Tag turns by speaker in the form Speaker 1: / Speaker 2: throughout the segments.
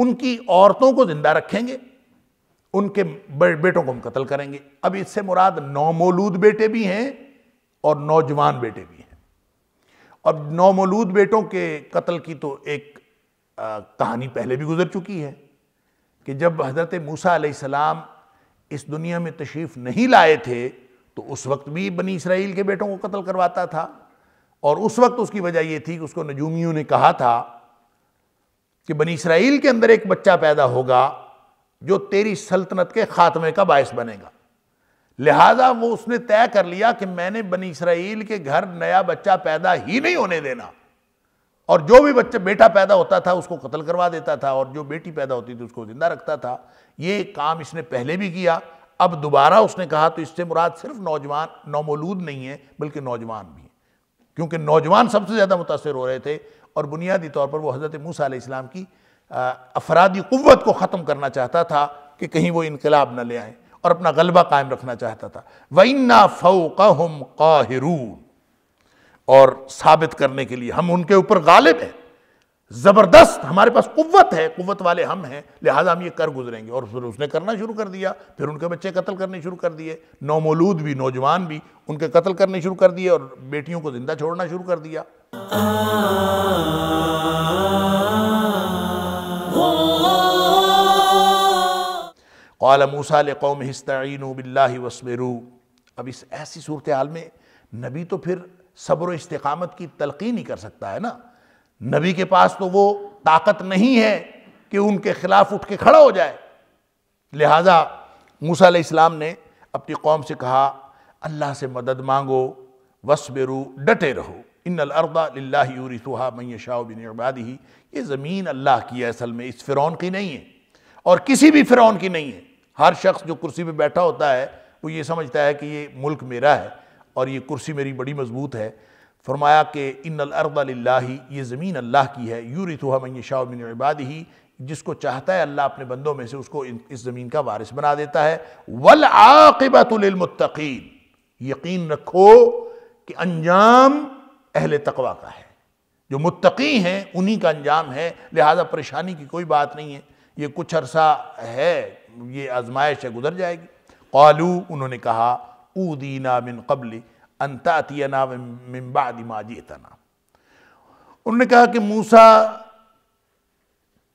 Speaker 1: उनकी औरतों को जिंदा रखेंगे उनके बेटों को हम कत्ल करेंगे अब इससे मुराद नौमोलूद बेटे भी हैं और नौजवान बेटे भी हैं अब नौमोलूद बेटों के कत्ल की तो एक आ, कहानी पहले भी गुजर चुकी है कि जब हज़रत मूसा सलाम इस दुनिया में तशरीफ़ नहीं लाए थे तो उस वक्त भी बनी इसराइल के बेटों को कत्ल करवाता था और उस वक्त उसकी वजह यह थी कि उसको नजूमियों ने कहा था कि बनी इसराइल के अंदर एक बच्चा पैदा होगा जो तेरी सल्तनत के ख़ात्मे का बायस बनेगा लिहाजा वो उसने तय कर लिया कि मैंने बनी इसराइल के घर नया बच्चा पैदा ही नहीं होने देना और जो भी बच्चे बेटा पैदा होता था उसको कत्ल करवा देता था और जो बेटी पैदा होती थी उसको जिंदा रखता था ये काम इसने पहले भी किया अब दोबारा उसने कहा तो इससे मुराद सिर्फ नौजवान नौमोलूद नहीं है बल्कि नौजवान भी हैं क्योंकि नौजवान सबसे ज़्यादा मुतासर हो रहे थे और बुनियादी तौर पर वो हज़रत मूसा इस्लाम की अफरादी क़वत को ख़त्म करना चाहता था कि कहीं वो इनकलाब न ले आए और अपना गलबा कायम रखना चाहता था वन्ना फ़ोकम काहरून और साबित करने के लिए हम उनके ऊपर गालिब हैं ज़बरदस्त हमारे पास कुत है कुत वाले हम हैं लिहाजा हम ये कर गुजरेंगे और फिर उसने करना शुरू कर दिया फिर उनके बच्चे कत्ल करने शुरू कर दिए नौमोलूद भी नौजवान भी उनके कत्ल करने शुरू कर दिए और बेटियों को ज़िंदा छोड़ना शुरू कर दिया मूसा कौम हिस्तीन बिल्ला वसमेरू अब इस ऐसी सूरत हाल में नबी तो फिर सब्र इस्तकामत की तलकीन ही कर सकता है ना नबी के पास तो वो ताकत नहीं है कि उनके खिलाफ उठ के खड़ा हो जाए लिहाजा मूसा इस्लाम ने अपनी कौम से कहा अल्लाह से मदद मांगो वसबेरू डटे रहो इन अर्दाही सुहा मैय शाह बिन इबादी ये ज़मीन अल्लाह की है असल में इस फ़िरौन की नहीं है और किसी भी फ़िरौन की नहीं है हर शख्स जो कुर्सी पर बैठा होता है वो ये समझता है कि ये मुल्क मेरा है और ये कुर्सी मेरी बड़ी मजबूत है फरमाया कि इन अर्दा ये ज़मीन अल्लाह की है यूरी तो हम शाहमिन इबाद ही जिसको चाहता है अल्लाह अपने बंदों में से उसको इस ज़मीन का वारिस बना देता है वल आकबतमतकीन यकीन रखो कि अंजाम अहल तकवा का है जो मुतकी हैं उन्हीं का अंजाम है लिहाजा परेशानी की कोई बात नहीं है ये कुछ अरसा है ये आजमाइश है गुजर जाएगी कलू उन्होंने कहा ऊदीना मिन कबल अंतातियना माजीतना उन्होंने कहा कि मूसा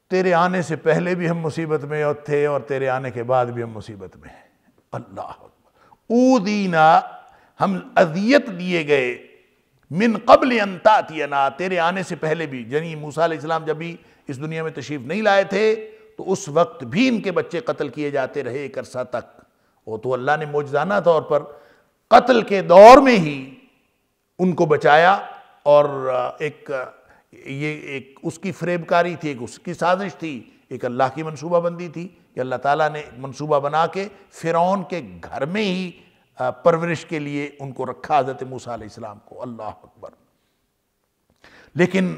Speaker 1: तेरे आने से पहले भी हम मुसीबत में और थे और तेरे आने के बाद भी हम मुसीबत में हैं अल्लाह ऊदीना हम अजियत दिए गए मिन कबल अंतातियना तेरे आने से पहले भी यानी मूसा इस्लाम जब भी इस दुनिया में तशरीफ़ नहीं लाए थे तो उस वक्त भी इनके बच्चे कत्ल किए जाते रहे एक अरसा तक वो तो अल्लाह ने मौजाना तौर पर कत्ल के दौर में ही उनको बचाया और एक ये एक उसकी फ्रेबकारी थी एक उसकी साजिश थी एक अल्लाह की मनसूबा बंदी थी कि अल्लाह ताला ने मनसूबा बना के फ़िरौन के घर में ही परवरिश के लिए उनको रखा हज़रत मूसा इस्लाम को अल्लाह अकबर लेकिन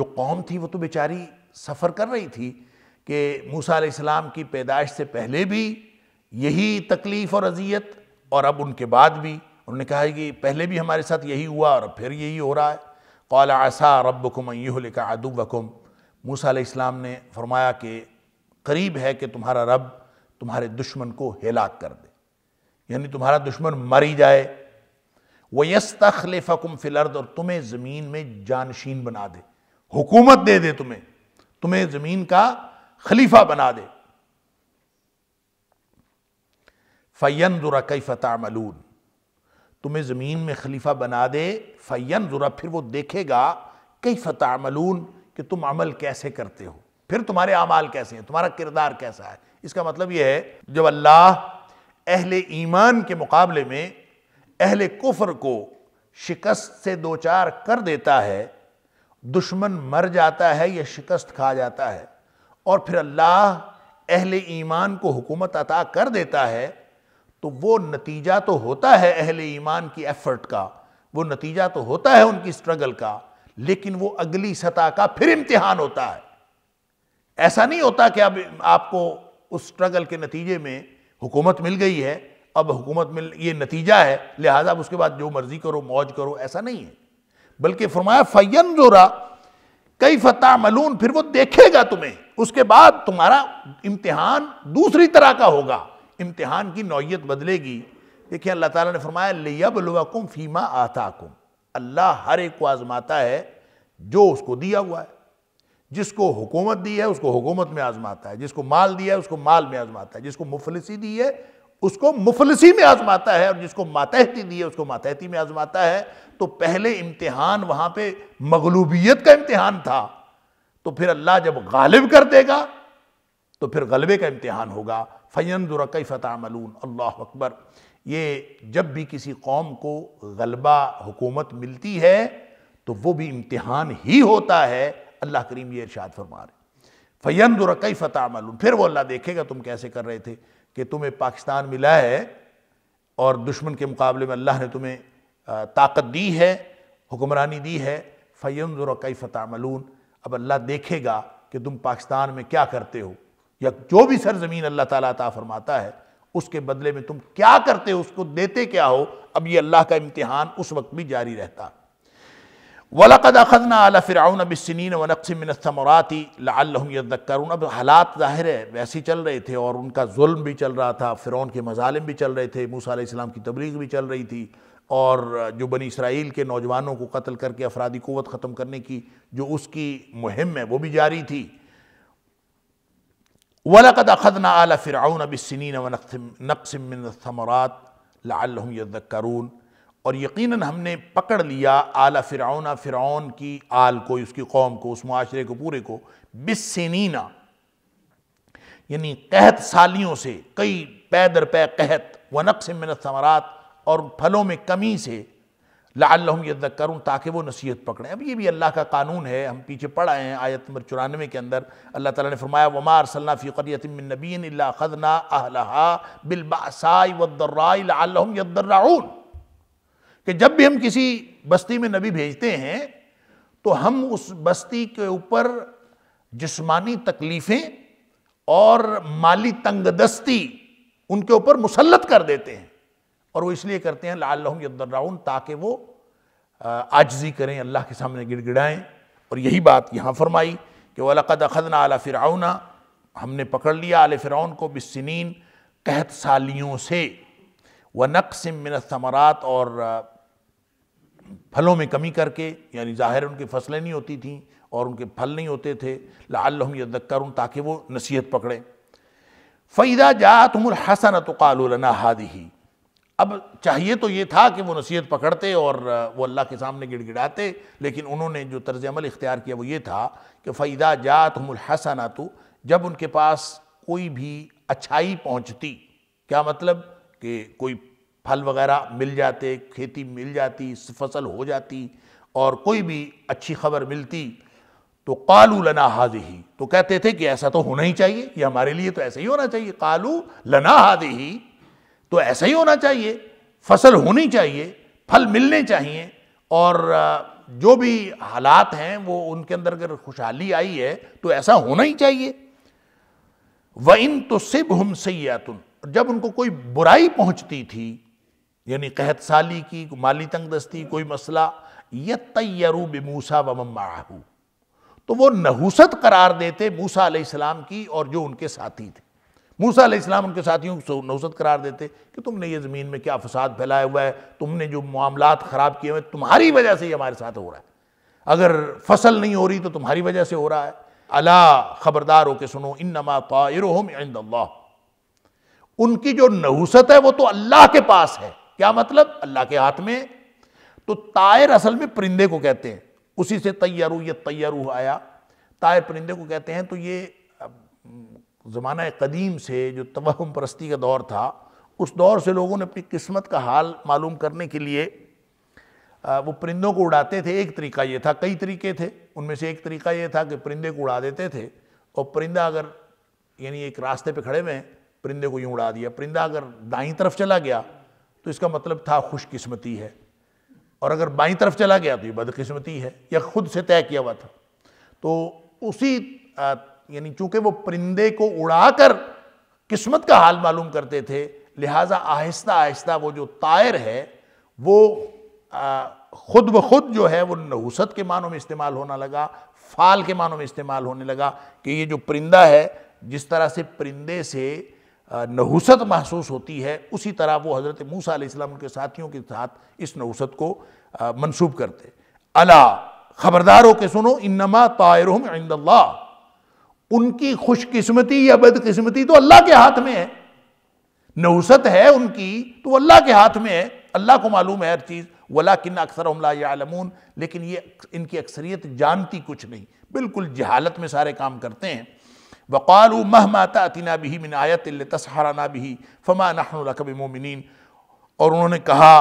Speaker 1: जो कौम थी वो तो बेचारी सफ़र कर रही थी कि मूसा इस्लाम की पैदाइश से पहले भी यही तकलीफ़ और अजियत और अब उनके बाद भी उन्होंने कहा कि पहले भी हमारे साथ यही हुआ और फिर यही हो रहा है कौल आसा रबकुम का अदुबकुम मूसा इस्लाम ने फरमाया कि करीब है कि तुम्हारा रब तुम्हारे दुश्मन को हिलाक कर दे यानी तुम्हारा दुश्मन मर ही जाए वह यस्तखलफ़ुम फ़िलर्द और तुम्हें ज़मीन में जानशीन बना दे हुकूमत दे दे तुम्हें तुम्हें ज़मीन का खलीफा बना दे फ़ैन ज़ुरा कई फ़तः मलून तुम्हें ज़मीन में खलीफा बना दे फ़ैन ज़ुरा फिर वो देखेगा कई फ़तः मलून कि तुम अमल कैसे करते हो फिर तुम्हारे अमाल कैसे हैं तुम्हारा किरदार कैसा है इसका मतलब यह है जब अल्लाह अहल ईमान के मुकाबले में अहल कुफर को शिकस्त से दो चार कर देता है दुश्मन मर जाता है या शिकस्त खा जाता है और फिर अल्लाह अहल ईमान को हुकूमत अता कर देता है तो वो नतीजा तो होता है अहले ईमान की एफर्ट का वो नतीजा तो होता है उनकी स्ट्रगल का लेकिन वो अगली सतह का फिर इम्तिहान होता है ऐसा नहीं होता कि अब आपको उस स्ट्रगल के नतीजे में हुकूमत मिल गई है अब हुकूमत मिल ये नतीजा है लिहाजा अब उसके बाद जो मर्जी करो मौज करो ऐसा नहीं है बल्कि फरमाया फ़ैन जोरा कई फता मलून फिर वो देखेगा तुम्हें उसके बाद तुम्हारा इम्तिहान दूसरी तरह का होगा इम्तहान की नौीयत बदलेगी देखिए अल्लाह ताला ने फरमाया लियबलवकुम फ़ीमा आताकुम अल्लाह हर एक को आज़माता है जो उसको दिया हुआ है जिसको हुकूमत दी है उसको हुकूमत में आज़माता है जिसको माल दिया है उसको माल में आज़माता है जिसको मुफलसी दी है उसको मुफलसी में आज़माता है और जिसको मातहती दी है उसको मातहती में आज़माता है तो पहले इम्तहान वहां पर मगलूबियत का इम्तहान था तो फिर अल्लाह जब गालिब कर देगा तो फिर गलबे का इम्तहान होगा फ़ैनदुरकई फ़तामलून अल्लाह अकबर ये जब भी किसी कौम को गलबा हुकूमत मिलती है तो वो भी इम्तहान ही होता है अल्लाह करीम ये इर्शाद फरमा रहे फ़ैनदुरकई फ़तामलून फिर वो अल्लाह देखेगा तुम कैसे कर रहे थे कि तुम्हें पाकिस्तान मिला है और दुश्मन के मुकाबले में अल्लाह ने तुम्हें ताकत दी है हुक्मरानी दी है फ़ैनदुरकई फ़तामलून अब अल्लाह देखेगा कि तुम पाकिस्तान में क्या करते हो या जो भी सरजमीन अल्लाह ताला अता फरमाता है उसके बदले में तुम क्या करते हो उसको देते क्या हो अब ये अल्लाह का इम्तिहान उस वक्त भी जारी रहता वलकद अखदना अला फ़िरौन अब सनिन वनक़समराती अब हालात ज़ाहिर है वैसे चल रहे थे और उनका जुल्म भी चल रहा था फ़िरौन के मजालम भी चल रहे थे मूसा इस्लाम की तबलीग भी चल रही थी और जो बनी इसराइल के नौजवानों को कत्ल करके अफरादी क़वत ख़त्म करने की जो उसकी मुहिम है वो भी जारी थी वलकद अखदना आला फ़िरौन बिसनिन व नक्समिन समरात लाम यदक्करून और यकीनन हमने पकड़ लिया आला फ़िरौना फ़िरौन की आल को उसकी कौम को उस माशरे को पूरे को बिसनीना यानी कहत सालियों से कई पैदर पै कहत व नक्समिन समरात और फलों में कमी से लाम करूँ ताकि वो नसीहत पकड़ें अब ये भी अल्लाह का कानून है हम पीछे पढ़ आए हैं आयत नंबर चौरानवे के अंदर अल्लाह ताला ने फरमाया वमार सल्ला फ़ीक़रियतिन नबीन ख़दना अहलहा बिलबासाई वदर्राम यदर्राउन कि जब भी हम किसी बस्ती में नबी भेजते हैं तो हम उस बस्ती के ऊपर जिस्मानी तकलीफ़ें और माली तंगदस्ती उनके ऊपर मुसलत कर देते हैं और वो इसलिए करते हैं लाल्लम यद्दर्राउन ताकि वो आजजी करें अल्लाह के सामने गिड़गिड़ाएं और यही बात यहाँ फरमाई कि वलक़द अखदना आला फ़िरौना हमने पकड़ लिया आल फ़िरौन को बिसनिन कहत सालियों से व नक्सम मिन समरात और फलों में कमी करके यानी ज़ाहिर उनकी फसलें नहीं होती थी और उनके फल नहीं होते थे लाल्लम यदक्कर ताकि वो नसीहत पकड़ें फ़ैदा जात हसन तो कालना हादी अब चाहिए तो ये था कि वो नसीहत पकड़ते और वो अल्लाह के सामने गिड़गिड़ाते लेकिन उन्होंने जो तर्ज अमल इख्तियार किया वो ये था कि फ़ैदा जात तो जब उनके पास कोई भी अच्छाई पहुँचती क्या मतलब कि कोई फल वगैरह मिल जाते खेती मिल जाती फसल हो जाती और कोई भी अच्छी खबर मिलती तो कालू लना हादही तो कहते थे कि ऐसा तो होना ही चाहिए ये हमारे लिए तो ऐसे ही होना चाहिए कालू लना हादही तो ऐसा ही होना चाहिए फसल होनी चाहिए फल मिलने चाहिए और जो भी हालात हैं वो उनके अंदर अगर खुशहाली आई है तो ऐसा होना ही चाहिए व इन तो सिब हम सयातुन जब उनको कोई बुराई पहुंचती थी यानी कहत साली की माली तंग दस्ती कोई मसला यह तैयरू मूसा व माहू तो वो नहुसत करार देते मूसा सलाम की और जो उनके साथी थे मूसा इस्लाम उनके साथियों को नौसत करार देते कि तुमने ये ज़मीन में क्या फसाद फैलाया हुआ है तुमने जो मामला ख़राब किए हुए तुम्हारी वजह से ये हमारे साथ हो रहा है अगर फसल नहीं हो रही तो तुम्हारी वजह से हो रहा है अला ख़बरदार हो के सुनो इन नमा तारहम उनकी जो नहुसत है वो तो अल्लाह के पास है क्या मतलब अल्लाह के हाथ में तो तायर असल में परिंदे को कहते हैं उसी से तैयारू ये तैयारू आया तायर परिंदे को कहते हैं तो ये ज़माना कदीम से जो तवहम परस्ती का दौर था उस दौर से लोगों ने अपनी किस्मत का हाल मालूम करने के लिए वो परिंदों को उड़ाते थे एक तरीका ये था कई तरीके थे उनमें से एक तरीका ये था कि परिंदे को उड़ा देते थे और परिंदा अगर यानी एक रास्ते पे खड़े हुए परिंदे को यूँ उड़ा दिया परिंदा अगर दाई तरफ चला गया तो इसका मतलब था खुशकस्मती है और अगर बाई तरफ चला गया तो ये बदकस्मती है या खुद से तय किया हुआ था तो उसी यानी चूंकि वो परिंदे को उड़ाकर किस्मत का हाल मालूम करते थे लिहाजा आहिस्ता आहिस्ता वो जो तायर है वो आ, खुद ब खुद जो है वो नहूसत के मानों में इस्तेमाल होना लगा फाल के मानों में इस्तेमाल होने लगा कि ये जो परिंदा है जिस तरह से परिंदे से नहूसत महसूस होती है उसी तरह वो हज़रत मूसा मूसम उनके साथियों के साथ इस नहुसत को मनसूब करते अला खबरदार हो के सुनो इनमा तायरहम इंदल्ला उनकी खुशकिस्मती या बदकिस्मती तो अल्लाह के हाथ में है नौसत है उनकी तो अल्लाह के हाथ में है अल्लाह को मालूम है हर चीज़ वला किन्ना अक्सर आलमून लेकिन ये इनकी अक्सरियत जानती कुछ नहीं बिल्कुल जहालत में सारे काम करते हैं वक़ाल मह माता अतिना भी मिन आयत तसहाराना भी फमा नकब मोमिन और उन्होंने कहा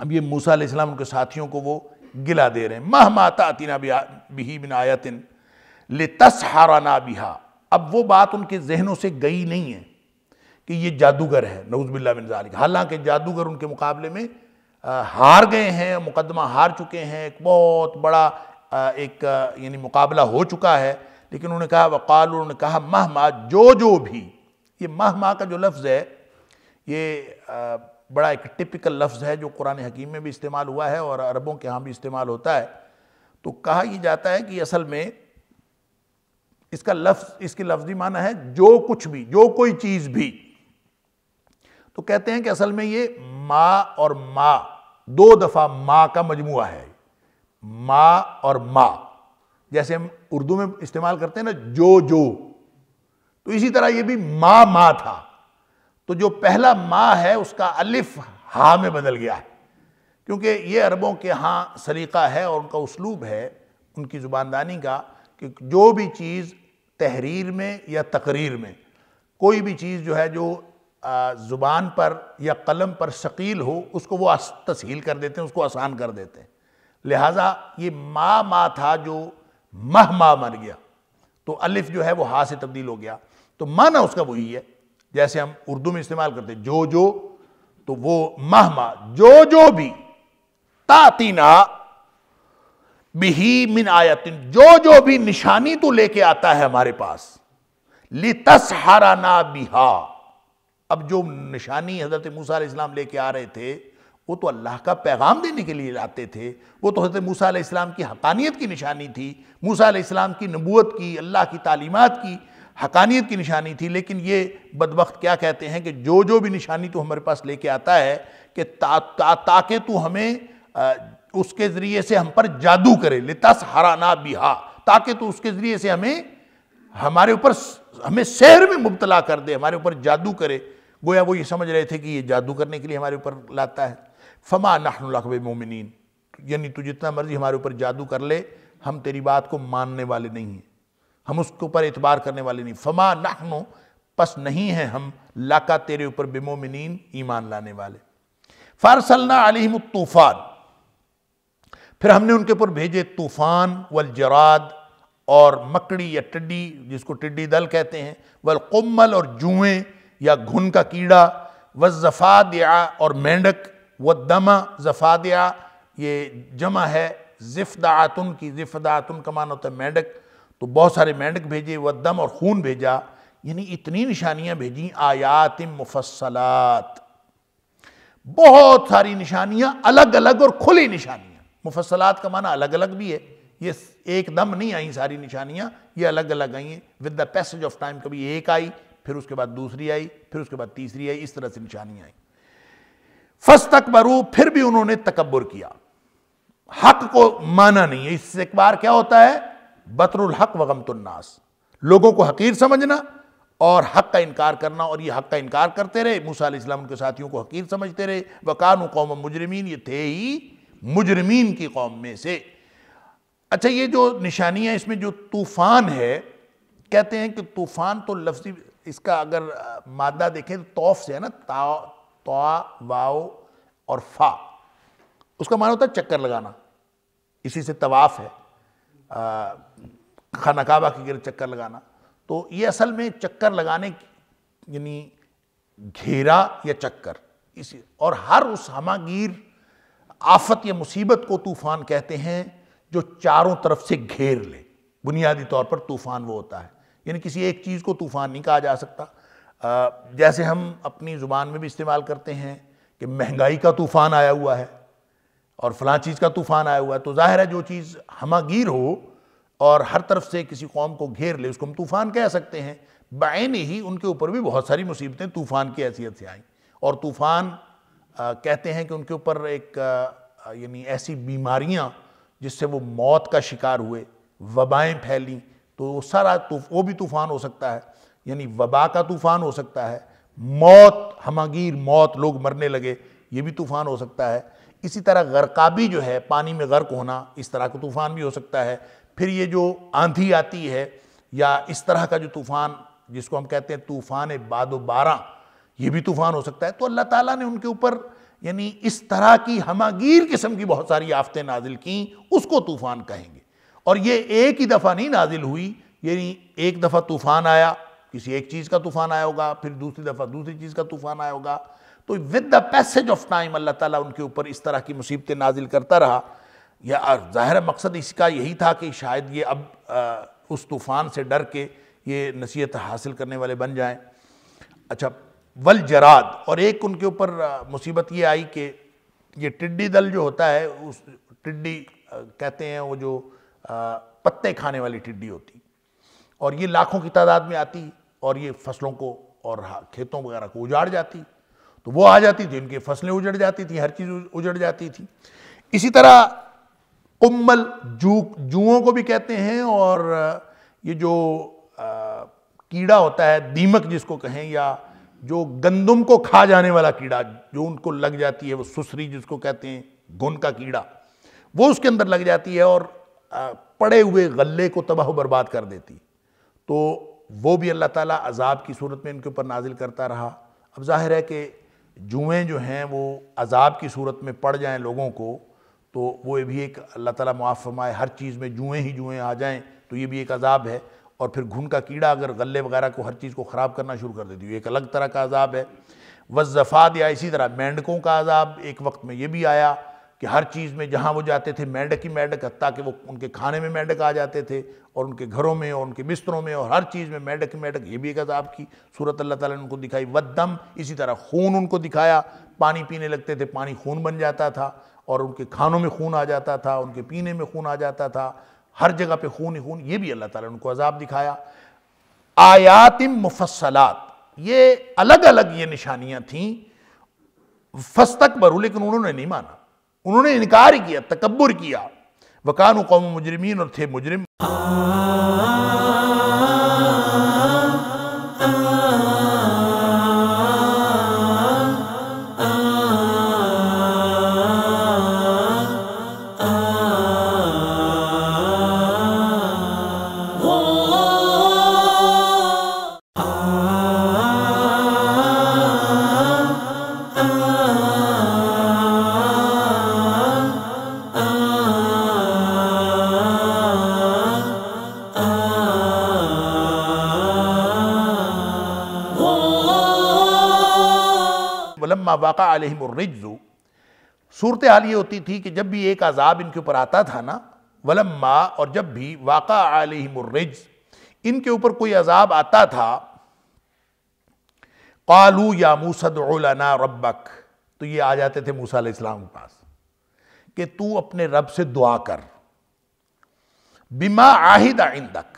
Speaker 1: अब ये मूसा उनके साथियों को वो गिला दे रहे हैं मह माता अतिना भी मिन आयतिन ले तस हारा ना बिहा अब वो बात उनके जहनों से गई नहीं है कि ये जादूगर है नवज़बिल्ला मिनजालिक हालांकि जादूगर उनके मुकाबले में हार गए हैं मुकदमा हार चुके हैं एक बहुत बड़ा एक यानी मुकाबला हो चुका है लेकिन उन्होंने कहा वकाल उन्होंने कहा महमा जो जो भी ये महमा का जो लफ्ज़ है ये बड़ा एक टिपिकल लफ्ज़ है जो कुरान हकीम में भी इस्तेमाल हुआ है और अरबों के यहाँ भी इस्तेमाल होता है तो कहा यह जाता है कि असल में इसका लफ्ज इसकी लफ्जी माना है जो कुछ भी जो कोई चीज़ भी तो कहते हैं कि असल में ये माँ और माँ दो दफ़ा माँ का मजमु है माँ और माँ जैसे हम उर्दू में इस्तेमाल करते हैं ना जो जो तो इसी तरह ये भी माँ माँ था तो जो पहला माँ है उसका अलिफ हा में बदल गया है क्योंकि ये अरबों के यहाँ सलीका है और उनका उसलूब है उनकी ज़ुबानदानी का कि जो भी चीज़ तहरीर में या तकरीर में कोई भी चीज़ जो है जो ज़ुबान पर या कलम पर शकील हो उसको वो तसील कर देते हैं उसको आसान कर देते हैं लिहाजा ये माँ माँ था जो मह मा मर गया तो अलिफ जो है वो हा से तब्दील हो गया तो माना उसका वही है जैसे हम उर्दू में इस्तेमाल करते जो जो तो वो मह मा जो जो भी तातीना बिही मिन आयतिन जो जो भी निशानी तो लेके आता है हमारे पास लितस ना बिहा अब जो निशानी हजरत मूसा इस्लाम लेके आ रहे थे वो तो अल्लाह का पैगाम देने के लिए लाते थे वो तो हजरत मूसा इस्लाम की हकानियत की निशानी थी मूसा इस्लाम की नबूत की अल्लाह की तालीमत की हकानियत की निशानी थी लेकिन ये बदबक क्या कहते हैं कि जो जो भी निशानी तो हमारे पास लेके आता है कि ताकि ता, ता, तू हमें आ, उसके ज़रिए से हम पर जादू करे लितस हराना बिहा ताकि तो उसके ज़रिए से हमें हमारे ऊपर हमें शहर में मुबतला कर दे हमारे ऊपर जादू करे गोया वो ये समझ रहे थे कि ये जादू करने के लिए हमारे ऊपर लाता है फमा नाहब मोमिन यानी तू जितना मर्जी हमारे ऊपर जादू कर ले हम तेरी बात को मानने वाले नहीं हैं हम उसके ऊपर एतबार करने वाले नहीं फमा नाहनो पस नहीं हैं हम लाका तेरे ऊपर बेमोमिन ईमान लाने वाले फ़ारसलना आलिम तूफ़ान फिर हमने उनके ऊपर भेजे तूफ़ान वल जराद और मकड़ी या टिड्डी जिसको टिड्डी दल कहते हैं वल कुम्मल और जुएँ या घुन का कीड़ा व या और मेंढक व दमा जफ़ादिया ये जमा है ज़िफ़दातुन की ज़िफ़दातुन का मान होता है मेंढक तो बहुत सारे मेंढक भेजे व दम और खून भेजा यानी इतनी निशानियाँ भेजी आयात मुफसलात बहुत सारी निशानियाँ अलग अलग और खुली निशानियाँ मुफसलात का माना अलग अलग भी है ये एकदम नहीं आई सारी निशानियाँ ये अलग अलग आई हैं with the passage of time कभी एक आई फिर उसके बाद दूसरी आई फिर उसके बाद तीसरी आई इस तरह से निशानियाँ आई फस तक बरू फिर भी उन्होंने तकबर किया हक को माना नहीं है इससे एक बार क्या होता है बतरुल हक वगम वगमतुन्नास लोगों को हकीर समझना और हक का इनकार करना और ये हक का इनकार करते रहे मूसा इस्लाम उनके साथियों को हकीर समझते रहे वकानु कौम मुजरमीन ये थे ही मुजरमीन की कौम में से अच्छा ये जो निशानियाँ इसमें जो तूफ़ान है कहते हैं कि तूफ़ान तो लफ्जी इसका अगर मादा देखें तो से है ना ता तो वाओ और फा उसका माना होता है चक्कर लगाना इसी से तवाफ़ है खाना काबा के गिर चक्कर लगाना तो ये असल में चक्कर लगाने यानी घेरा या चक्कर इसी और हर उस हमागीर आफत या मुसीबत को तूफ़ान कहते हैं जो चारों तरफ से घेर ले बुनियादी तौर पर तूफ़ान वो होता है यानी किसी एक चीज़ को तूफ़ान नहीं कहा जा सकता जैसे हम अपनी ज़ुबान में भी इस्तेमाल करते हैं कि महंगाई का तूफ़ान आया हुआ है और फलां चीज़ का तूफ़ान आया हुआ है तो जाहिर है जो चीज़ हमागीर हो और हर तरफ से किसी कौम को घेर ले उसको हम तूफ़ान कह सकते हैं बाएन ही उनके ऊपर भी बहुत सारी मुसीबतें तूफ़ान की हैसियत से आई और तूफ़ान कहते हैं कि उनके ऊपर एक यानी ऐसी बीमारियां जिससे वो मौत का शिकार हुए वबाएं फैली तो वो सारा वो भी तूफ़ान हो सकता है यानी वबा का तूफ़ान हो सकता है मौत हमागीर मौत लोग मरने लगे ये भी तूफ़ान हो सकता है इसी तरह गरकाबी जो है पानी में गर्क होना इस तरह का तूफ़ान भी हो सकता है फिर ये जो आंधी आती है या इस तरह का जो तूफ़ान जिसको हम कहते हैं तूफ़ान बाद बारह ये भी तूफान हो सकता है तो अल्लाह ताला ने उनके ऊपर यानी इस तरह की हमागीर किस्म की बहुत सारी आफतें नाजिल की उसको तूफ़ान कहेंगे और ये एक ही दफ़ा नहीं नाजिल हुई यानी एक दफ़ा तूफ़ान आया किसी एक चीज़ का तूफ़ान आया होगा फिर दूसरी दफ़ा दूसरी चीज़ का तूफ़ान आया होगा तो with the passage of time Allah ताला उनके ऊपर इस तरह की मुसीबतें नाजिल करता रहा या ज़ाहिर मकसद इसका यही था कि शायद ये अब आ, उस तूफ़ान से डर के ये नसीहत हासिल करने वाले बन जाएं अच्छा वल जराद और एक उनके ऊपर मुसीबत ये आई कि ये टिड्डी दल जो होता है उस टिड्डी कहते हैं वो जो पत्ते खाने वाली टिड्डी होती और ये लाखों की तादाद में आती और ये फसलों को और खेतों वगैरह को उजाड़ जाती तो वो आ जाती थी इनकी फसलें उजड़ जाती थी हर चीज़ उजड़ जाती थी इसी तरह कुम्बल जू जुओं को भी कहते हैं और ये जो आ, कीड़ा होता है दीमक जिसको कहें या जो गंदुम को खा जाने वाला कीड़ा जो उनको लग जाती है वो सुसरी जिसको कहते हैं गुन का कीड़ा वो उसके अंदर लग जाती है और पड़े हुए गले को तबाह बर्बाद कर देती तो वो भी अल्लाह ताला अजाब की सूरत में इनके ऊपर नाजिल करता रहा अब जाहिर है कि जुएँ जो हैं वो अजाब की सूरत में पड़ जाएँ लोगों को तो वो भी एक अल्लाह ताला मुआफ़ फरमाए हर चीज़ में जुएँ ही जुएँ आ जाएँ तो ये भी एक अजाब है और फिर घुन का कीड़ा अगर गले वगैरह को हर चीज़ को ख़राब करना शुरू कर देती है एक अलग तरह का अजाब है वज़फ़ात या इसी तरह मेंढकों का अजाब एक वक्त में ये भी आया कि हर चीज़ में जहाँ वो जाते थे मेंढक ही मेंढक हत्या कि वो उनके खाने में मेंढक आ जाते थे और उनके घरों में और उनके बिस्तरों में और हर चीज़ में मेंढक ही मेंढक ये भी एक अजाब की सूरत अल्लाह ताला ने उनको दिखाई वदम इसी तरह खून उनको दिखाया पानी पीने लगते थे पानी खून बन जाता था और उनके खानों में खून आ जाता था उनके पीने में खून आ जाता था हर जगह पे खून ही खून ये भी अल्लाह ताला उनको अजाब दिखाया आयातिम मुफसलात ये अलग अलग ये निशानियां थीं भरू लेकिन उन्होंने नहीं माना उन्होंने इनकार किया तकबर किया वकान कौम मुजरमीन और थे मुजरिम अलहमरजु सूरत हाल ये होती थी कि जब भी एक अजाब इनके ऊपर आता था ना वलम्मा और जब भी वाक़ा अलहमरज इनके ऊपर कोई अजाब आता था कालू या मूसदना रबक तो ये आ जाते थे मूसा इस्लाम के पास कि तू अपने रब से दुआ कर बिमा आहिद आइंदक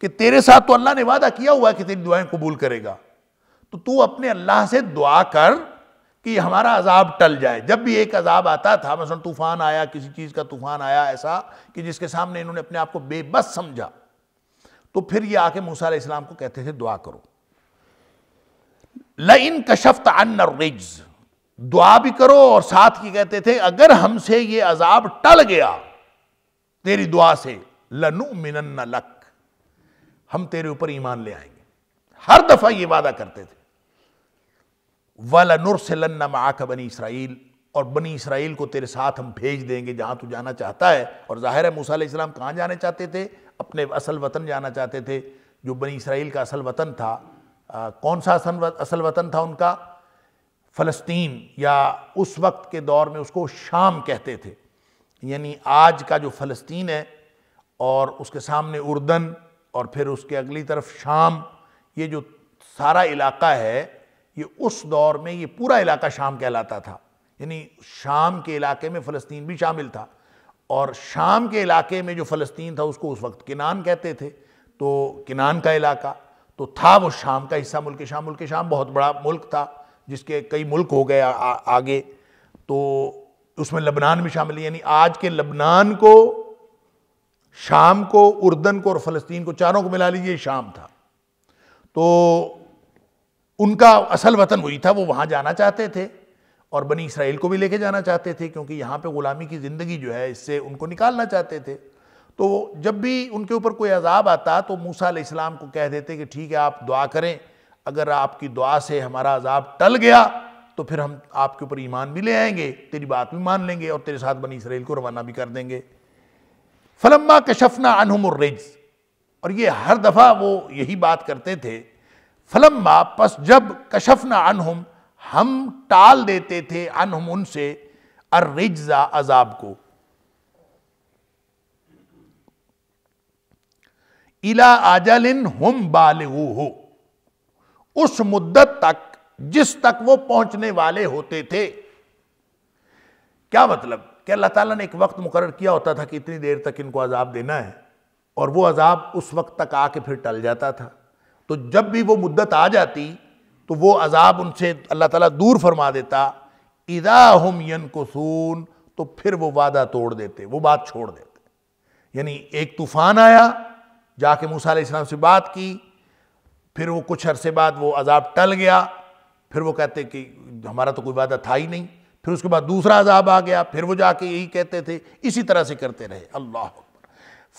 Speaker 1: कि तेरे साथ तो अल्लाह ने वादा किया हुआ है कि तेरी दुआएं कबूल करेगा तो तू अपने अल्लाह से दुआ कर कि हमारा अजाब टल जाए जब भी एक अजाब आता था मसलन तूफ़ान आया किसी चीज़ का तूफ़ान आया ऐसा कि जिसके सामने इन्होंने अपने आप को बेबस समझा तो फिर ये आके मूसा इस्लाम को कहते थे दुआ करो इन कशफ्त अन दुआ भी करो और साथ ही कहते थे अगर हमसे ये अजाब टल गया तेरी दुआ से लनु मिनन लक हम तेरे ऊपर ईमान ले आएंगे हर दफ़ा ये वादा करते थे वला नुरसलन्ना माक बनी इसराइल और बनी इसराइल को तेरे साथ हम भेज देंगे जहाँ तू जाना चाहता है और ज़ाहिर है मूसा इस्लाम कहाँ जाने चाहते थे अपने असल वतन जाना चाहते थे जो बनी इसराइल का असल वतन था आ, कौन सा असल असल वतन था उनका फ़लस्तीन या उस वक्त के दौर में उसको शाम कहते थे यानी आज का जो फ़लस्तीन है और उसके सामने उर्दन और फिर उसके अगली तरफ शाम ये जो सारा इलाका है ये उस दौर में ये पूरा इलाका शाम कहलाता था यानी शाम के इलाके में फ़लस्तीन भी शामिल था और शाम के इलाके में जो फ़लस्तीन था उसको उस वक्त किनान कहते थे तो किनान का इलाका तो था वो शाम का हिस्सा मुल्क शाम मुल्क शाम बहुत बड़ा मुल्क था जिसके कई मुल्क हो गए आगे तो उसमें लबनान भी शामिल यानी आज के लबनान को शाम को उर्दन को और फ़लस्तीन को चारों को मिला लीजिए शाम था तो उनका असल वतन वही था वो वहाँ जाना चाहते थे और बनी इसराइल को भी लेके जाना चाहते थे क्योंकि यहाँ पे ग़ुलामी की ज़िंदगी जो है इससे उनको निकालना चाहते थे तो जब भी उनके ऊपर कोई अजाब आता तो मूसा इस्लाम को कह देते कि ठीक है आप दुआ करें अगर आपकी दुआ से हमारा अजाब टल गया तो फिर हम आपके ऊपर ईमान भी ले आएंगे तेरी बात भी मान लेंगे और तेरे साथ बनी इसराइल को रवाना भी कर देंगे फलम्मा कशफना अनहमर और ये हर दफ़ा वो यही बात करते थे फलम वापस जब कशफना अनहुम हम टाल देते थे अनहुम उनसे अर्रिजा अजाब को इला इन हम बालू हो उस मुद्दत तक जिस तक वो पहुंचने वाले होते थे क्या मतलब कि अल्लाह ताला ने एक वक्त मुकर किया होता था कि इतनी देर तक इनको अजाब देना है और वो अजाब उस वक्त तक आके फिर टल जाता था तो जब भी वो मुद्दत आ जाती तो वो अजाब उनसे अल्लाह ताला दूर फरमा देता इदा हम यन सुन तो फिर वो वादा तोड़ देते वो बात छोड़ देते यानी एक तूफ़ान आया जाके मूसा इस्लाम से बात की फिर वो कुछ अरसे बाद वो अजाब टल गया फिर वो कहते कि हमारा तो कोई वादा था ही नहीं फिर उसके बाद दूसरा अजाब आ गया फिर वो जाके यही कहते थे इसी तरह से करते रहे अल्लाह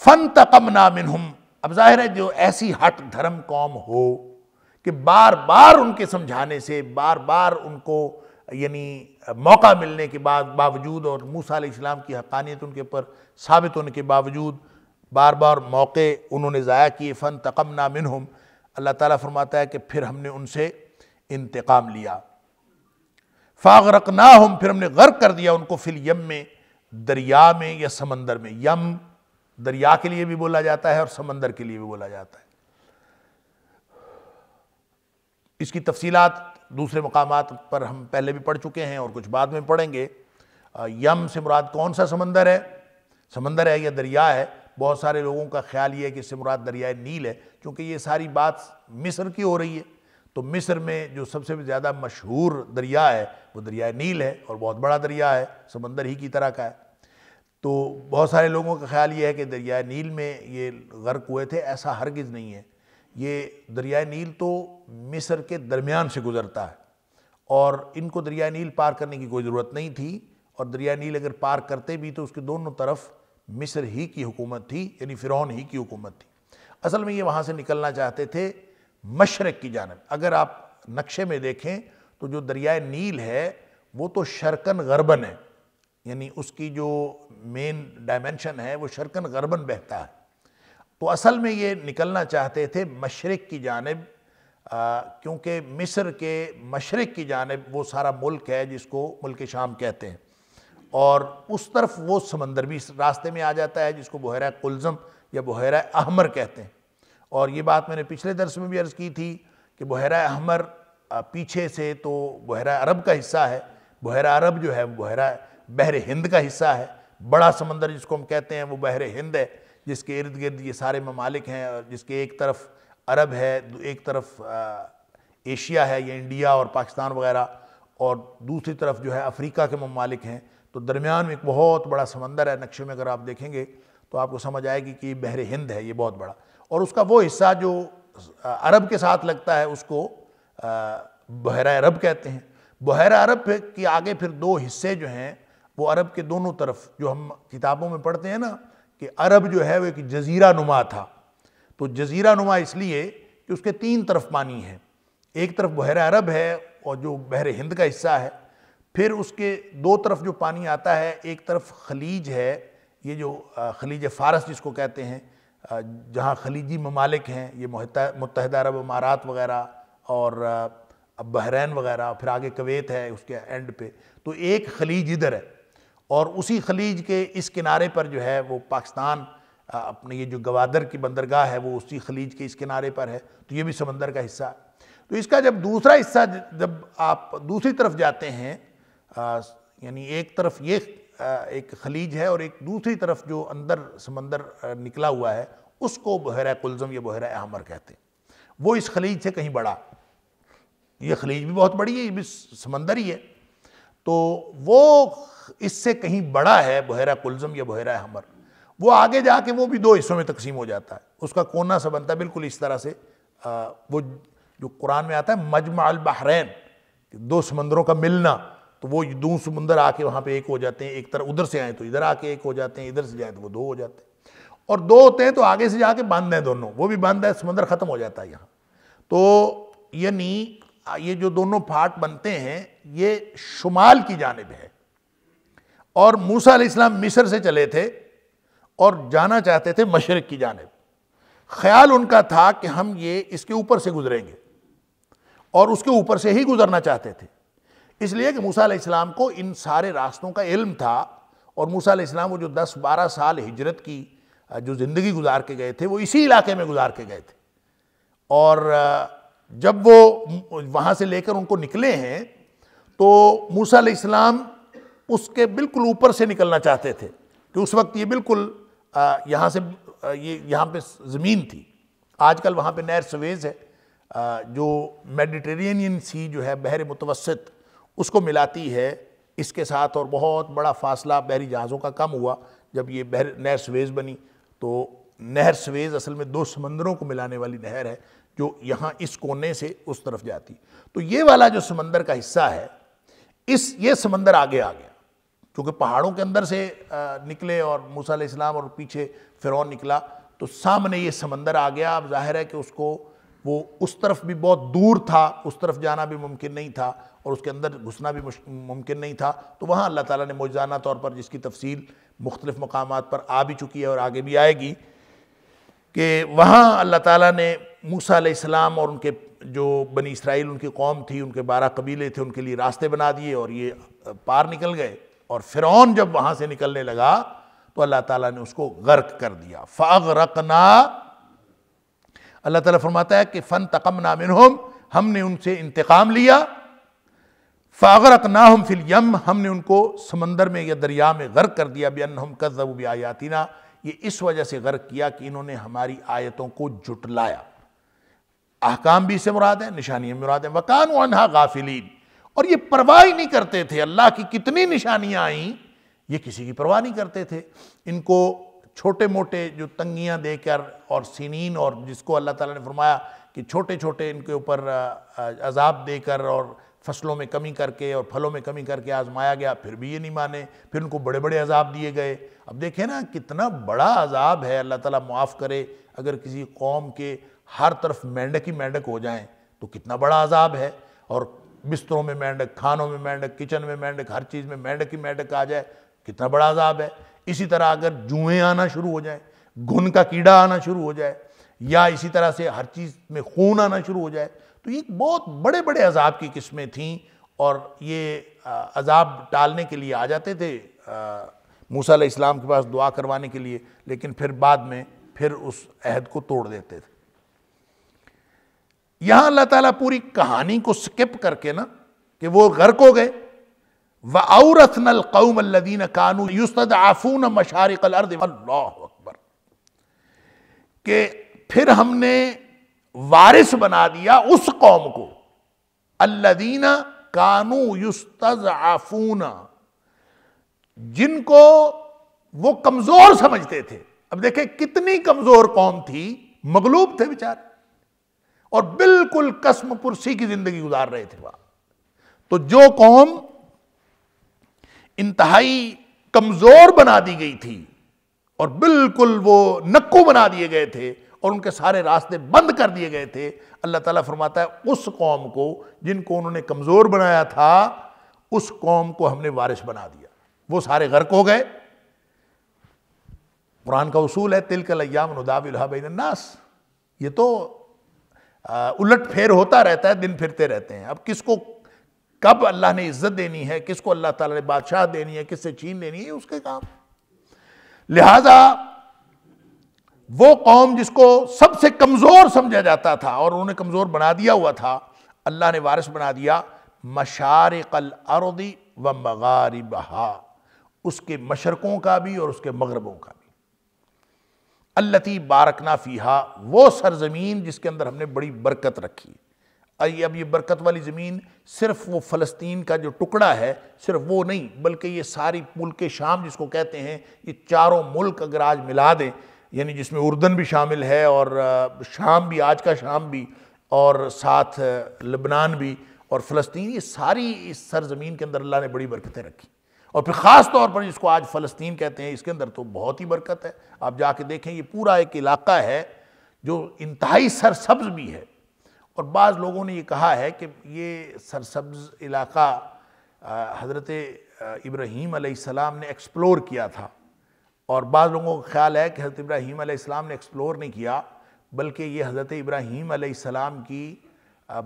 Speaker 1: फ़न तकम नामिन अब जाहिर है जो ऐसी हट धर्म कौम हो कि बार बार उनके समझाने से बार बार उनको यानी मौका मिलने के बाद बावजूद और मूसा इस्लाम की हकानियत उनके ऊपर साबित होने के बावजूद बार बार मौके उन्होंने ज़ाया किए फ़न तकम नामिन हम अल्लाह ताली फरमाता है कि फिर हमने उनसे इंतकाम लिया फाग रखना हम फिर हमने गर्क कर दिया उनको फिर यम में दरिया में या समंदर में यम दरिया के लिए भी बोला जाता है और समंदर के लिए भी बोला जाता है इसकी तफसीलात दूसरे मकाम पर हम पहले भी पढ़ चुके हैं और कुछ बाद में पढ़ेंगे यम से मुराद कौन सा समंदर है समंदर है या दरिया है बहुत सारे लोगों का ख्याल ये है कि इससे मुराद दरियाए नील है क्योंकि ये सारी बात मिस्र की हो रही है तो मिस्र में जो सबसे ज़्यादा मशहूर दरिया है वो दरियाए नील है और बहुत बड़ा दरिया है समंदर ही की तरह का है तो बहुत सारे लोगों का ख्याल ये है कि दरिया नील में ये गर्क हुए थे ऐसा हरगिज़ नहीं है ये दरिया नील तो मिस्र के दरमियान से गुज़रता है और इनको दरिया नील पार करने की कोई ज़रूरत नहीं थी और दरिया नील अगर पार करते भी तो उसके दोनों तरफ मिस्र ही की हुकूमत थी यानी फ़िरौन ही की हुकूमत थी असल में ये वहाँ से निकलना चाहते थे मशरक़ की जानब अगर आप नक्शे में देखें तो जो दरिया नील है वो तो शरकन गरबन है यानी उसकी जो मेन डायमेंशन है वो शरकन गरबन बहता है तो असल में ये निकलना चाहते थे मशरक़ की जानब क्योंकि मिस्र के मशरक़ की जानब वो सारा मुल्क है जिसको मुल्क शाम कहते हैं और उस तरफ वो समंदर भी रास्ते में आ जाता है जिसको बहरा कुलज़म या बहरा अहमर कहते हैं और ये बात मैंने पिछले दरस में भी अर्ज़ की थी कि बहरा अहमर पीछे से तो बहरा अरब का हिस्सा है बहरा अरब जो है बहरा बहर हिंद का हिस्सा है बड़ा समंदर जिसको हम कहते हैं वो बहर हिंद है जिसके इर्द गिर्द ये सारे ममालिक हैं और जिसके एक तरफ अरब है एक तरफ एशिया है या इंडिया और पाकिस्तान वगैरह और दूसरी तरफ जो है अफ्रीका के ममालिक हैं तो दरमियान में एक बहुत बड़ा समंदर है नक्शे में अगर आप देखेंगे तो आपको समझ आएगी कि बहर हिंद है ये बहुत बड़ा और उसका वो हिस्सा जो अरब के साथ लगता है उसको बहरा अरब कहते हैं बहरा अरब की आगे फिर दो हिस्से जो हैं वो अरब के दोनों तरफ जो हम किताबों में पढ़ते हैं ना कि अरब जो है वो एक जजीरा नुमा था तो जजीरा नुमा इसलिए कि उसके तीन तरफ पानी है एक तरफ बहर अरब है और जो बहर हिंद का हिस्सा है फिर उसके दो तरफ जो पानी आता है एक तरफ खलीज है ये जो खलीज फ़ारस जिसको कहते हैं जहाँ खलीजी ममालिक हैं ये मुतहद अरब अमारात वगैरह और बहरैन वगैरह फिर आगे कवेत है उसके एंड पे तो एक खलीज इधर है और उसी खलीज के इस किनारे पर जो है वो पाकिस्तान अपने ये जो गवादर की बंदरगाह है वो उसी खलीज के इस किनारे पर है तो ये भी समंदर का हिस्सा तो इसका जब दूसरा हिस्सा जब आप दूसरी तरफ जाते हैं यानी एक तरफ ये एक खलीज है और एक दूसरी तरफ जो अंदर समंदर निकला हुआ है उसको बहरा कुलज़म या बहरा अहमर कहते हैं वो इस खलीज से कहीं बड़ा ये खलीज भी बहुत बड़ी है ये भी समंदर ही है तो वो इससे कहीं बड़ा है बहरा कुलजम या बहरा हमर वो आगे जाके वो भी दो हिस्सों में तकसीम हो जाता है उसका कोना सा बनता है बिल्कुल इस तरह से आ, वो जो कुरान में आता है मजमा बहरैन दो समंदरों का मिलना तो वो दो समंदर आके वहाँ पे एक हो जाते हैं एक तरह उधर से आए तो इधर आके एक हो जाते हैं इधर से जाए तो वो दो हो जाते हैं और दो होते हैं तो आगे से जाके बांध हैं दोनों वो भी बांध है समंदर ख़त्म हो जाता है यहाँ तो यानी ये जो दोनों फाट बनते हैं ये शुमाल की जानब है और मूसा इस्लाम मिस्र से चले थे और जाना चाहते थे मशरक़ की जानब ख्याल उनका था कि हम ये इसके ऊपर से गुजरेंगे और उसके ऊपर से ही गुजरना चाहते थे इसलिए कि मूसा इस्लाम को इन सारे रास्तों का इल्म था और मूसा इस्लाम वो जो 10-12 साल हिजरत की जो ज़िंदगी गुजार के गए थे वो इसी इलाके में गुजार के गए थे और जब वो वहाँ से लेकर उनको निकले हैं तो मूसा इस्लाम उसके बिल्कुल ऊपर से निकलना चाहते थे कि उस वक्त ये बिल्कुल यहाँ से ये यहाँ पे ज़मीन थी आजकल वहाँ पे नहर सवेज है आ, जो मेडिटेरेनियन सी जो है बहर मुतवसत उसको मिलाती है इसके साथ और बहुत बड़ा फासला बहरी जहाज़ों का कम हुआ जब ये बहर नहर सवेज बनी तो नहर सवेज असल में दो समंदरों को मिलाने वाली नहर है जो यहाँ इस कोने से उस तरफ जाती तो ये वाला जो समंदर का हिस्सा है इस ये समंदर आगे आ गया क्योंकि पहाड़ों के अंदर से निकले और मूसा इस्लाम और पीछे फिरौन निकला तो सामने ये समंदर आ गया अब जाहिर है कि उसको वो उस तरफ भी बहुत दूर था उस तरफ जाना भी मुमकिन नहीं था और उसके अंदर घुसना भी मुमकिन नहीं था तो वहाँ अल्लाह ताला ने मौजाना तौर पर जिसकी तफसील मुख्तलिफ़ मकाम पर आ भी चुकी है और आगे भी आएगी कि वहाँ अल्लाह ताला ने मूसा इस्लाम और उनके जो बनी इसराइल उनकी कौम थी उनके बारह कबीले थे उनके लिए रास्ते बना दिए और ये पार निकल गए और फिरौन जब वहां से निकलने लगा तो अल्लाह ताला ने उसको गर्क कर दिया फ़ाग रकना अल्लाह ताला फरमाता है कि फ़न तकम नामिनहम हमने उनसे इंतकाम लिया फ़ागरक ना हम फिल यम हमने उनको समंदर में या दरिया में गर्क कर दिया बेन हम कज़ब बयातिना ये इस वजह से गर्क किया कि इन्होंने हमारी आयतों को जुटलाया अहकाम भी इसे मुराद है निशानियाँ मुराद है वकान वनहा गाफिलीन और ये परवाह ही नहीं करते थे अल्लाह की कितनी निशानियाँ आई ये किसी की परवाह नहीं करते थे इनको छोटे मोटे जो तंगियां देकर और सीनीन और जिसको अल्लाह ताला ने फरमाया कि छोटे छोटे इनके ऊपर अजाब देकर और फसलों में कमी करके और फलों में कमी करके आजमाया गया फिर भी ये नहीं माने फिर उनको बड़े बड़े अजाब दिए गए अब देखें ना कितना बड़ा अजाब है अल्लाह ताला माफ़ करे अगर किसी कौम के हर तरफ मेंढक ही मेंढक हो जाएं तो कितना बड़ा अजाब है और बिस्तरों में मेंढक खानों में मेंढक किचन में मेंढक हर चीज़ में मेंढक ही मेंढक आ जाए कितना बड़ा अजाब है इसी तरह अगर जुएँ आना शुरू हो जाए घुन का कीड़ा आना शुरू हो जाए या इसी तरह से हर चीज़ में खून आना शुरू हो जाए तो ये बहुत बड़े बड़े अजाब की किस्में थीं और ये अजाब टालने के लिए आ जाते थे मूसा इस्लाम के पास दुआ करवाने के लिए लेकिन फिर बाद में फिर उस अहद को तोड़ देते थे यहां अल्लाह ताला पूरी कहानी को स्किप करके ना कि वो गर्क हो गए व औरथनल कौम कानू युसद आफून मशारक अर्द अल्लाह अकबर के फिर हमने वारिस बना दिया उस कौम को अल्लदीना कानू युस्तज आफूना जिनको वो कमजोर समझते थे अब देखे कितनी कमजोर कौम थी मगलूब थे बेचारे और बिल्कुल कसम पुरसी की जिंदगी गुजार रहे थे वह तो जो कौम इंतहाई कमजोर बना दी गई थी और बिल्कुल वो नक्कू बना दिए गए थे और उनके सारे रास्ते बंद कर दिए गए थे अल्लाह ताला फरमाता है उस कौम को जिनको उन्होंने कमज़ोर बनाया था उस कौम को हमने वारिस बना दिया वो सारे गर्क हो गए कुरान का उसूल है तिलकल अयाम नास ये तो उलट फेर होता रहता है दिन फिरते रहते हैं अब किसको कब अल्लाह ने इज्जत देनी है किसको अल्लाह ताला ने बादशाह देनी है किससे छीन लेनी है उसके काम लिहाजा वो कौम जिसको सबसे कमज़ोर समझा जाता था और उन्हें कमज़ोर बना दिया हुआ था अल्लाह ने वारिस बना दिया कल अरदी व मगारिबहा उसके मशरक़ों का भी और उसके मगरबों का भी अल्लती बारकना फ़ीहा वो सरज़मीन जिसके अंदर हमने बड़ी बरकत रखी आई अब ये बरकत वाली ज़मीन सिर्फ वो फ़लस्तीन का जो टुकड़ा है सिर्फ वो नहीं बल्कि ये सारी मुल्क शाम जिसको कहते हैं ये चारों मुल्क अगर आज मिला दें यानी जिसमें उर्दन भी शामिल है और शाम भी आज का शाम भी और साथ लबनान भी और फ़लस्तीन ये सारी इस सरज़मीन के अंदर अल्लाह ने बड़ी बरकतें रखी और फिर ख़ास तौर पर जिसको आज फ़लस्तीन कहते हैं इसके अंदर तो बहुत ही बरकत है आप जाके देखें ये पूरा एक इलाका है जो इंतहाई सरसब्ज भी है और बाज़ लोगों ने ये कहा है कि ये सरसब्ज इलाका हज़रत इब्राहीम सलाम ने एक्सप्लोर किया था और बाज़ लोगों का ख्याल है कि हज़रत इब्राहीम सलाम ने एक्सप्लोर नहीं किया बल्कि ये हज़रत इब्राहीम सलाम की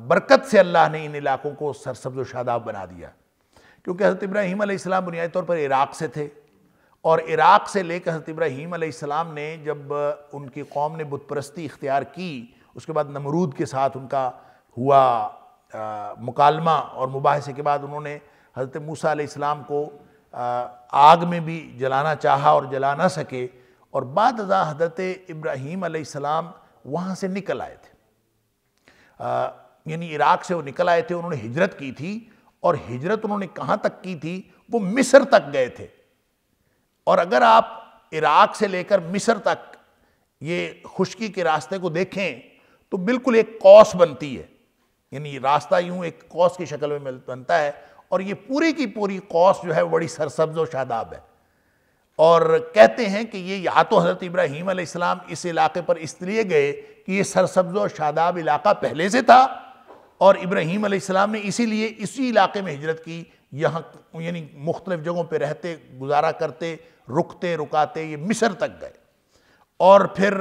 Speaker 1: बरकत से अल्लाह ने इन इलाकों को सरसब्ज शादाब बना दिया क्योंकि हज़रत इब्राहिम आसमाम बुनियादी तौर पर इराक़ से थे और इराक़ से लेकर हज़रत इब्राहिम आलाम ने जब उनकी कौम ने बुतप्रस्ती इख्तियार की उसके बाद नमरूद के साथ उनका हुआ मुकालमा और मुबासे के बाद उन्होंने हज़रत मूसा आसमाम को आ, आग में भी जलाना चाहा और जला ना सके और बाद हज़रत इब्राहीम आसमाम वहाँ से निकल आए थे यानी इराक़ से वो निकल आए थे उन्होंने हिजरत की थी और हिजरत उन्होंने कहां तक की थी वो मिस्र तक गए थे और अगर आप इराक से लेकर मिस्र तक ये खुशकी के रास्ते को देखें तो बिल्कुल एक कौस बनती है यानी रास्ता यूं एक कौस की शक्ल में बनता है और ये पूरी की पूरी कौस जो है बड़ी सरसब्ज व शादाब है और कहते हैं कि ये या तो हज़रत इब्राहीम इस्लाम इस इलाके पर इसलिए गए कि ये सरसब्ज और शादाब इलाका पहले से था और इब्राहीम आसमाम ने इसीलिए इसी इलाके में हिजरत की यहाँ यानी मुख्तलिफ जगहों पर रहते गुजारा करते रुकते रुकाते ये मिस्र तक गए और फिर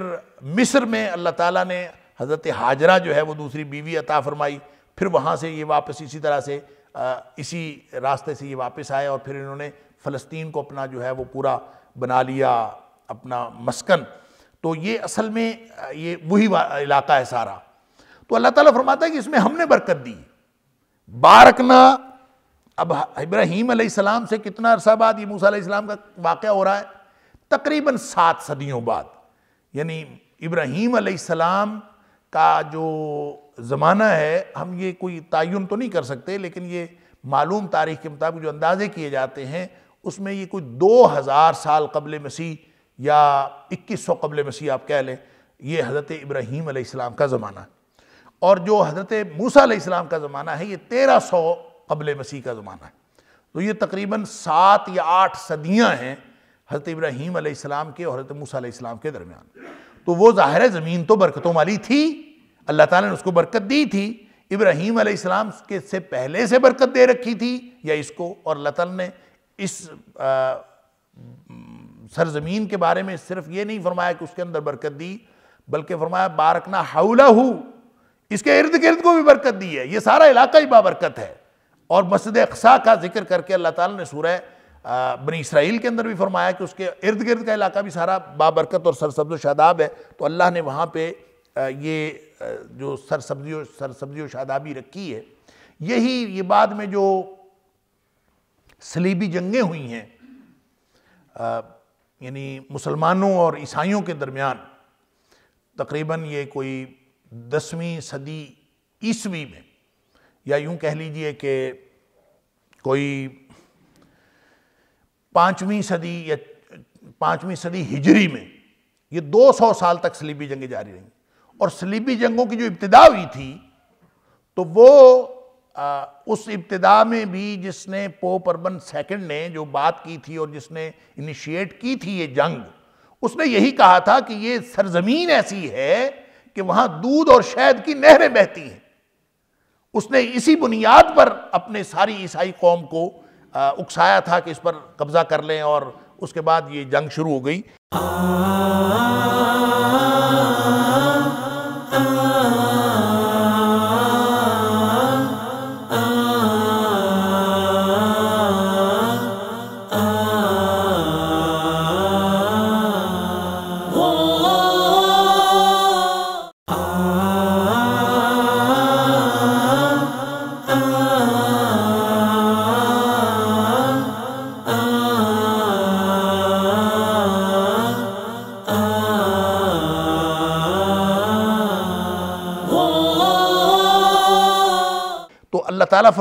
Speaker 1: मिस्र में अल्लाह ताला ने हज़रत हाजरा जो है वो दूसरी बीवी अता फरमाई फिर वहाँ से ये वापस इसी तरह से इसी रास्ते से ये वापस आए और फिर इन्होंने फ़लस्तीन को अपना जो है वो पूरा बना लिया अपना मस्कन तो ये असल में ये वही इलाका है सारा तो अल्लाह ताला फरमाता है कि इसमें हमने बरकत दी बारकना अब इब्राहीम सलाम से कितना अरसा बाद ये मूसा सलाम का वाक़ हो रहा है तकरीबन सात सदियों बाद यानी इब्राहीम सलाम का जो ज़माना है हम ये कोई तयन तो नहीं कर सकते लेकिन ये मालूम तारीख के मुताबिक जो अंदाज़े किए जाते हैं उसमें ये कोई दो हज़ार साल कबल मसीह या इक्कीस सौ कबल मसीह आप कह लें ये हज़रत इब्राहीम का ज़माना है और जो हज़रत मूसा इस्लाम का ज़माना है ये तेरह सौ कबल मसीह का ज़माना है तो ये तकरीबन सात या आठ सदियाँ हैं हज़रत इब्राहीम आसमाम के और हज़रत मूसा इस्लाम के दरमियान तो वो ज़ाहिर ज़मीन तो बरकतों वाली थी अल्लाह ताला ने उसको बरकत दी थी इब्राहीम आसमाम के से पहले से बरकत दे रखी थी या इसको और अल्लाह ताला ने इस सरजमीन के बारे में सिर्फ ये नहीं फरमाया कि उसके अंदर बरकत दी बल्कि फरमाया बारकना हाउला हु इसके इर्द गिर्द को भी बरकत दी है ये सारा इलाका ही बाबरकत है और मस्जिद अक्सा का जिक्र करके अल्लाह ताला ने सूरह बनी इसराइल के अंदर भी फरमाया कि उसके इर्द गिर्द का इलाका भी सारा बाबरकत और सरसब्ज शादाब है तो अल्लाह ने वहाँ पर ये जो सरसब्जी सरसब्जी शादाबी रखी है यही ये बाद में जो सलीबी जंगें हुई हैं यानी मुसलमानों और ईसाइयों के दरमियान तकरीबन ये कोई दसवीं सदी ईसवी में या यूं कह लीजिए कि कोई पांचवीं सदी या पांचवीं सदी हिजरी में ये 200 साल तक सलीबी जंगें जारी रहीं और सलीबी जंगों की जो इब्तदा हुई थी तो वो आ, उस इब्तदा में भी जिसने पोप अर्बन सेकंड ने जो बात की थी और जिसने इनिशिएट की थी ये जंग उसने यही कहा था कि ये सरजमीन ऐसी है कि वहां दूध और शहद की नहरें बहती हैं उसने इसी बुनियाद पर अपने सारी ईसाई कौम को उकसाया था कि इस पर कब्जा कर लें और उसके बाद ये जंग शुरू हो गई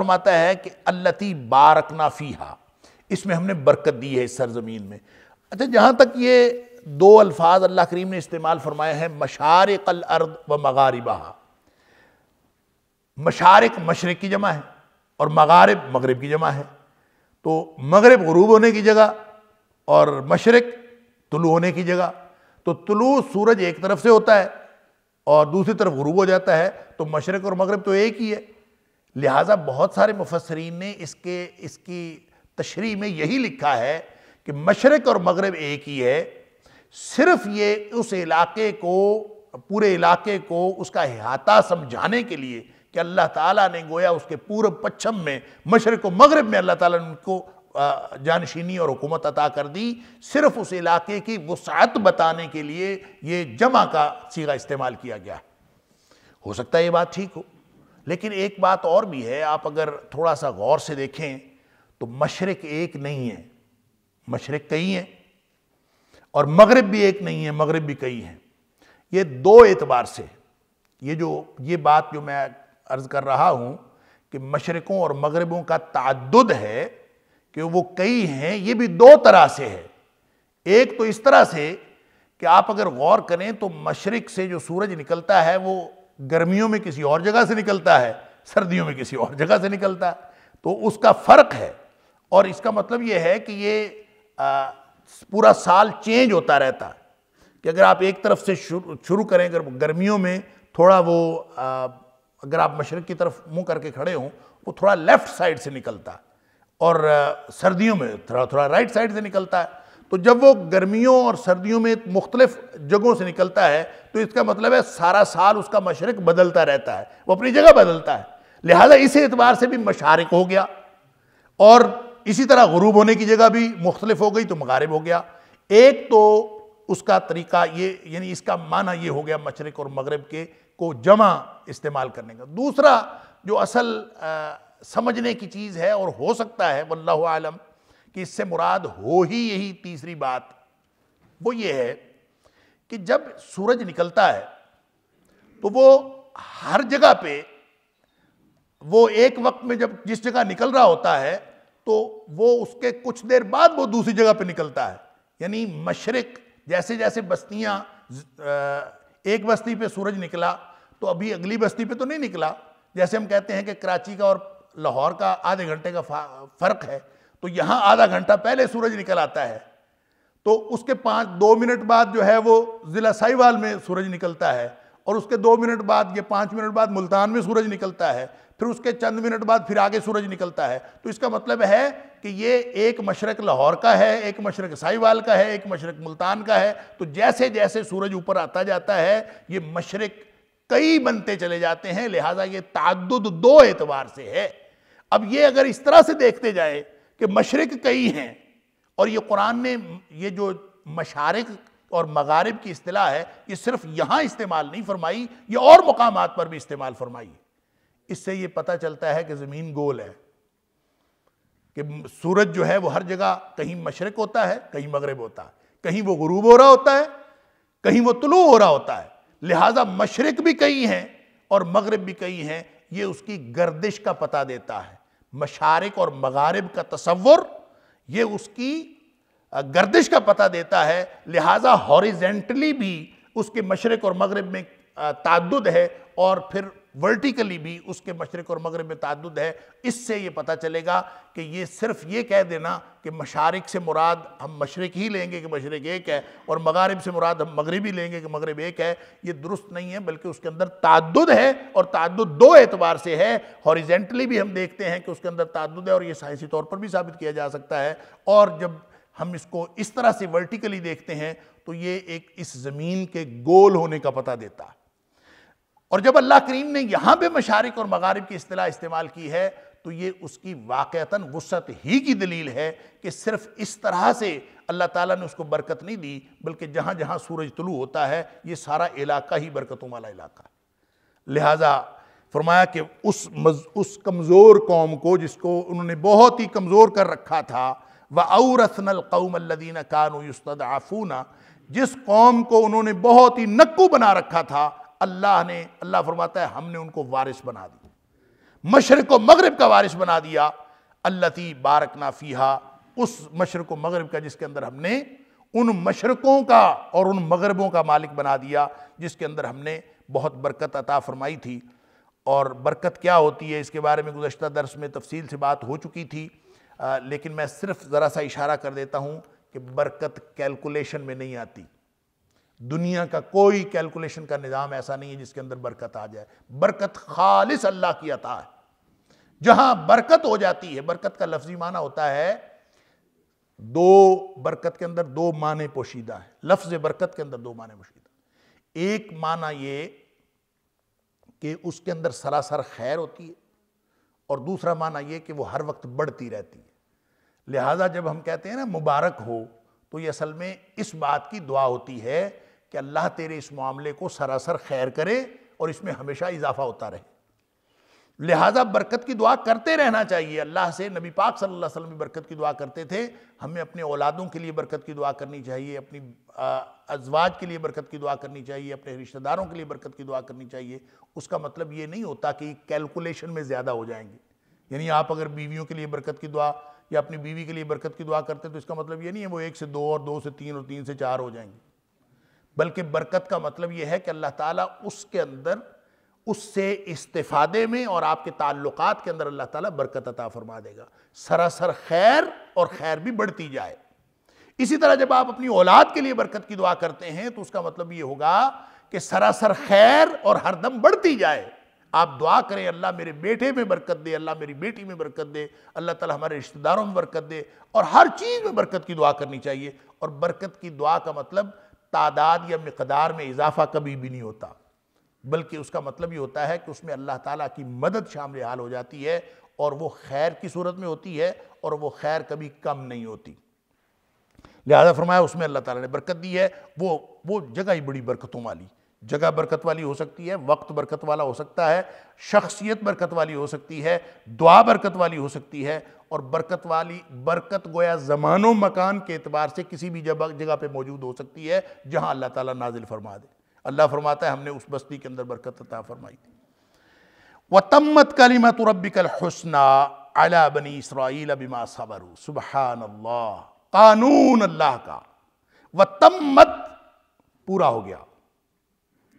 Speaker 1: फरमाता है कि अल्लती बारकना फ़ीहा इसमें हमने बरकत दी है इस सरज़मीन में अच्छा जहाँ तक ये दो अल्फाज अल्लाह करीम ने इस्तेमाल फरमाए हैं मशारक अर्द व मगारबा मशारक मशरक़ की जमा है और मगारब मगरब की जमा है तो मगरब गरूब होने की जगह और मशरक़ तुलू होने की जगह तो तुलू सूरज एक तरफ से होता है और दूसरी तरफ गरूब हो जाता है तो मशरक़ और मगरब तो एक ही है लिहाजा बहुत सारे मुफसरीन ने इसके इसकी तशरी में यही लिखा है कि मशरक़ और मगरब एक ही है सिर्फ ये उस इलाके को पूरे इलाके को उसका अहाता समझाने के लिए कि अल्लाह ताला ने गोया उसके पूर्व पश्चिम में मशरक़ और मगरब में अल्लाह ताला ने उनको जानशीनी और हुकूमत अता कर दी सिर्फ उस इलाके की वसात बताने के लिए ये जमा का सीगा इस्तेमाल किया गया हो सकता है ये बात ठीक हो लेकिन एक बात और भी है आप अगर थोड़ा सा गौर से देखें तो मशरक़ एक नहीं है मशरक़ कई हैं और मगरब भी एक नहीं है मगरब भी कई हैं ये दो एतबार से ये जो ये बात जो मैं अर्ज़ कर रहा हूँ कि मशरक़ों और मगरबों का तद है कि वो कई हैं ये भी दो तरह से है एक तो इस तरह से कि आप अगर गौर करें तो मशरक़ से जो सूरज निकलता है वो गर्मियों में किसी और जगह से निकलता है सर्दियों में किसी और जगह से निकलता है तो उसका फ़र्क है और इसका मतलब ये है कि ये आ, पूरा साल चेंज होता रहता है कि अगर आप एक तरफ से शुरू शुरू करें अगर गर्मियों में थोड़ा वो आ, अगर आप मशरक़ की तरफ मुंह करके खड़े हों वो थोड़ा लेफ़्ट साइड से निकलता है और आ, सर्दियों में थोड़ा थोड़ा राइट साइड से निकलता है तो जब वो गर्मियों और सर्दियों में मुख्तलिफ जगहों से निकलता है तो इसका मतलब है सारा साल उसका मशरक बदलता रहता है वो अपनी जगह बदलता है लिहाजा इस एतबार से भी मशारक हो गया और इसी तरह गरूब होने की जगह भी मुख्तलिफ हो गई तो मगारब हो गया एक तो उसका तरीका ये यानी इसका माना ये हो गया मशरक और मगरब के को जमा इस्तेमाल करने का दूसरा जो असल आ, समझने की चीज़ है और हो सकता है आलम कि इससे मुराद हो ही यही तीसरी बात वो ये है कि जब सूरज निकलता है तो वो हर जगह पे वो एक वक्त में जब जिस जगह निकल रहा होता है तो वो उसके कुछ देर बाद वो दूसरी जगह पे निकलता है यानी मशरक जैसे जैसे बस्तियां एक बस्ती पे सूरज निकला तो अभी अगली बस्ती पे तो नहीं निकला जैसे हम कहते हैं कि कराची का और लाहौर का आधे घंटे का फ़र्क है तो यहाँ आधा घंटा पहले सूरज निकल आता है तो उसके पाँच दो मिनट बाद जो है वो ज़िला साहिवाल में सूरज निकलता है और उसके दो मिनट बाद ये पाँच मिनट बाद मुल्तान में सूरज निकलता है फिर उसके चंद मिनट बाद फिर आगे सूरज निकलता है तो इसका मतलब है कि ये एक मशरक लाहौर का है एक मशरक साहिवाल का है एक मशरक मुल्तान का है तो जैसे जैसे सूरज ऊपर आता जाता है ये मशरक कई बनते चले जाते हैं लिहाजा ये तद्द दो एतवार से है अब ये अगर इस तरह से देखते जाए कि मशरक कई हैं और ये कुरान ने ये जो मशारक और मगारब की अतलाह है ये सिर्फ यहाँ इस्तेमाल नहीं फरमाई ये और मकाम पर भी इस्तेमाल फरमाई इससे ये पता चलता है कि ज़मीन गोल है कि सूरज जो है वो हर जगह कहीं मशरक होता है कहीं मगरब होता है कहीं वो गरूब हो रहा होता है कहीं वो तुलू हो रहा होता है लिहाजा मशरक भी कई है और मगरब भी कई है ये उसकी गर्दिश का पता देता है मशारक और मगारब का तस्वुर ये उसकी गर्दिश का पता देता है लिहाजा हॉरिजेंटली भी उसके मशरक़ और मगरब में तद है और फिर वर्टिकली भी उसके मशरक और मगरब में तदद है इससे ये पता चलेगा कि ये सिर्फ ये कह देना कि मशारक से मुराद हम मशरक ही लेंगे कि मशरक एक है और मगारब से मुराद हम मगरबी लेंगे कि मगरब एक है ये दुरुस्त नहीं है बल्कि उसके अंदर तदद है और तद दो एतबार से है हॉरिजेंटली भी हम देखते हैं कि उसके अंदर तदद है और ये साइंसी तौर पर भी साबित किया जा सकता है और जब हम इसको इस तरह से वर्टिकली देखते हैं तो ये एक इस ज़मीन के गोल होने का पता देता है और जब अल्लाह करीम ने यहाँ पे मशारक और मगारब की अतलाह इस्तेमाल की है तो ये उसकी वाक़ता वसत ही की दलील है कि सिर्फ इस तरह से अल्लाह ताला ने उसको बरकत नहीं दी बल्कि जहाँ जहाँ सूरज तुलू होता है ये सारा इलाका ही बरकतों वाला इलाका है लिहाजा फरमाया कि उस मज, उस कमज़ोर कौम को जिसको उन्होंने बहुत ही कमज़ोर कर रखा था व औरसनल कौमदीना कानूस्तदाफूना जिस कौम को उन्होंने बहुत ही नक्कू बना रखा था अल्लाह ने अल्लाह फरमाता है हमने उनको वारिस बना दिया मशरक को मगरब का वारिस बना दिया अल्लती बारक नाफीहा उस मशरक को मगरब का जिसके अंदर हमने उन मशरकों का और उन मगरबों का मालिक बना दिया जिसके अंदर हमने बहुत बरकत अता फरमाई थी और बरकत क्या होती है इसके बारे में गुजशत दरस में तफसील से बात हो चुकी थी आ, लेकिन मैं सिर्फ ज़रा सा इशारा कर देता हूँ कि बरकत कैलकुलेशन में नहीं आती दुनिया का कोई कैलकुलेशन का निज़ाम ऐसा नहीं है जिसके अंदर बरकत आ जाए बरकत खालिस अल्लाह की अता है जहां बरकत हो जाती है बरकत का लफ्जी माना होता है दो बरकत के अंदर दो माने पोशीदा है लफ्ज बरकत के अंदर दो माने पोशीदा एक माना ये कि उसके अंदर सरासर खैर होती है और दूसरा माना यह कि वह हर वक्त बढ़ती रहती है लिहाजा जब हम कहते हैं ना मुबारक हो तो ये असल में इस बात की दुआ होती है कि अल्लाह तेरे इस मामले को सरासर खैर करे और इसमें हमेशा इजाफा होता रहे लिहाजा बरकत की दुआ करते रहना चाहिए अल्लाह से नबी पाक सल्लल्लाहु अलैहि वसल्लम बरकत की दुआ करते थे हमें अपने औलादों के लिए बरकत की दुआ करनी चाहिए अपनी अजवाज के लिए बरकत की दुआ करनी चाहिए अपने रिश्तेदारों के लिए बरकत की दुआ करनी चाहिए उसका मतलब ये नहीं होता कि कैलकुलेशन में ज़्यादा हो जाएंगे यानी आप अगर बीवियों के लिए बरकत की दुआ या अपनी बीवी के लिए बरकत की दुआ करते तो इसका मतलब ये नहीं है वो एक से दो और दो से तीन और तीन से चार हो जाएंगे बल्कि बरकत का मतलब यह है कि अल्लाह ताला उसके अंदर उससे इस्तेफादे में और आपके ताल्लुक के अंदर अल्लाह ताला बरकत अता फरमा देगा सरासर खैर और खैर भी बढ़ती जाए इसी तरह जब आप अपनी औलाद के लिए बरकत की दुआ करते हैं तो उसका मतलब ये होगा कि सरासर खैर और हरदम बढ़ती जाए आप दुआ करें अल्लाह मेरे बेटे में बरकत दे अल्लाह मेरी बेटी में बरकत दे अल्लाह ताला हमारे रिश्तेदारों में बरकत दे और हर चीज़ में बरकत की दुआ करनी चाहिए और बरकत की दुआ का मतलब तादाद या मकदार में इजाफा कभी भी नहीं होता बल्कि उसका मतलब ये होता है कि उसमें अल्लाह ताला की मदद शामिल हाल हो जाती है और वो खैर की सूरत में होती है और वो खैर कभी कम नहीं होती लिहाजा फरमाया उसमें अल्लाह ताला ने बरकत दी है वो वो जगह ही बड़ी बरकतों वाली जगह बरकत वाली हो सकती है वक्त बरकत वाला हो सकता है शख्सियत बरकत वाली हो सकती है दुआ बरकत वाली हो सकती है और बरकत वाली बरकत गोया ज़मानो मकान के अतबार से किसी भी जगह पे मौजूद हो सकती है जहाँ अल्लाह ताला नाजिल फरमा दे अल्लाह फरमाता है हमने उस बस्ती के अंदर बरकत अता फरमाई थी वतम्मत कलीमत रबिकल हसना अला बनी इसराइल अबिमा सबर सुबहान अल्लाह कानून अल्लाह का व तमत पूरा हो गया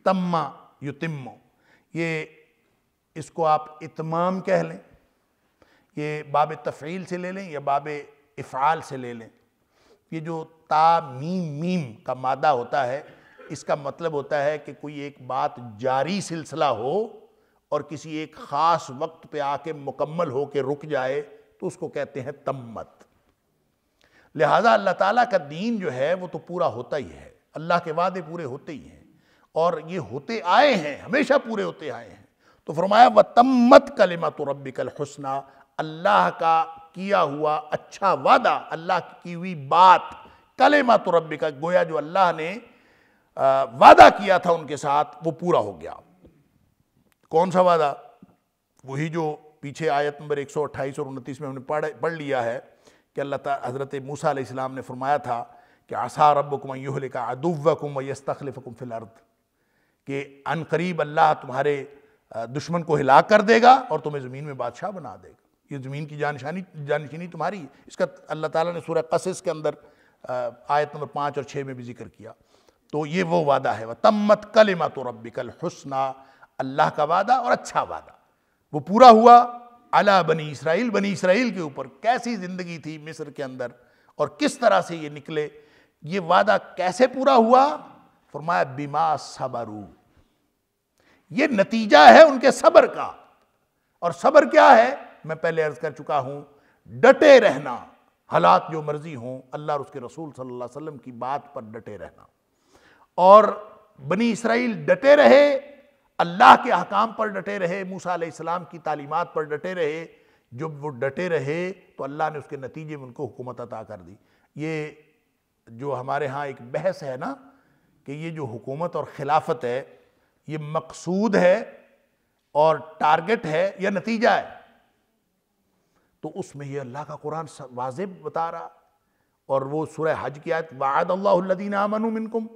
Speaker 1: तम्मा युतिम्मो ये इसको आप इतमाम कह लें ये बाब तफ़ील से ले लें या बाब इफ़ाल से ले लें ये जो ता मीम मीम का मादा होता है इसका मतलब होता है कि कोई एक बात जारी सिलसिला हो और किसी एक ख़ास वक्त पे आके मुकम्मल हो के रुक जाए तो उसको कहते हैं तम्मत लिहाजा अल्लाह ताला का दीन जो है वो तो पूरा होता ही है अल्लाह के वादे पूरे होते ही हैं और ये होते आए हैं हमेशा पूरे होते आए हैं तो फरमाया व तमत कलिमा तो रबिकल हसना अल्लाह का किया हुआ अच्छा वादा अल्लाह की हुई बात कलेमा तो रब का गोया जो अल्लाह ने वादा किया था उनके साथ वो पूरा हो गया कौन सा वादा वही जो पीछे आयत नंबर 128 और उनतीस में हमने पढ़ पढ़ लिया है कि अल्लाह हज़रत मूसा ने फरमाया था कि आसा रब कुमायूहल का अदुव्वकुम वस्तखलफ़ुम फ़िल अर्द कि अनकरीब अल्लाह तुम्हारे दुश्मन को हिला कर देगा और तुम्हें ज़मीन में बादशाह बना देगा ये ज़मीन की जानशानी जानशीनी तुम्हारी इसका अल्लाह ताला ने सूर्य कसस के अंदर आयत नंबर पाँच और छः में भी जिक्र किया तो ये वो वादा है वह तम्मत कलिमा तो रबिकल हसना अल्लाह का वादा और अच्छा वादा वो पूरा हुआ अला बनी इसराइल बनी इसराइल के ऊपर कैसी ज़िंदगी थी मिस्र के अंदर और किस तरह से ये निकले ये वादा कैसे पूरा हुआ फरमाया बीमा सबरू ये नतीजा है उनके सबर का और सबर क्या है मैं पहले अर्ज कर चुका हूं डटे रहना हालात जो मर्जी हों अल्लाह और उसके रसूल सल्लल्लाहु अलैहि वसल्लम की बात पर डटे रहना और बनी इसराइल डटे रहे अल्लाह के अहकाम पर डटे रहे मूसा सलाम की तालीमत पर डटे रहे जब वो डटे रहे तो अल्लाह ने उसके नतीजे में उनको हुकूमत अता कर दी ये जो हमारे यहाँ एक बहस है ना कि ये जो हुकूमत और खिलाफत है ये मकसूद है और टारगेट है या नतीजा है तो उसमें ये अल्लाह का कुरान वाजिब बता रहा और वो सूर्य हज की आयत वाद अल्लादीन आमन मिनकुम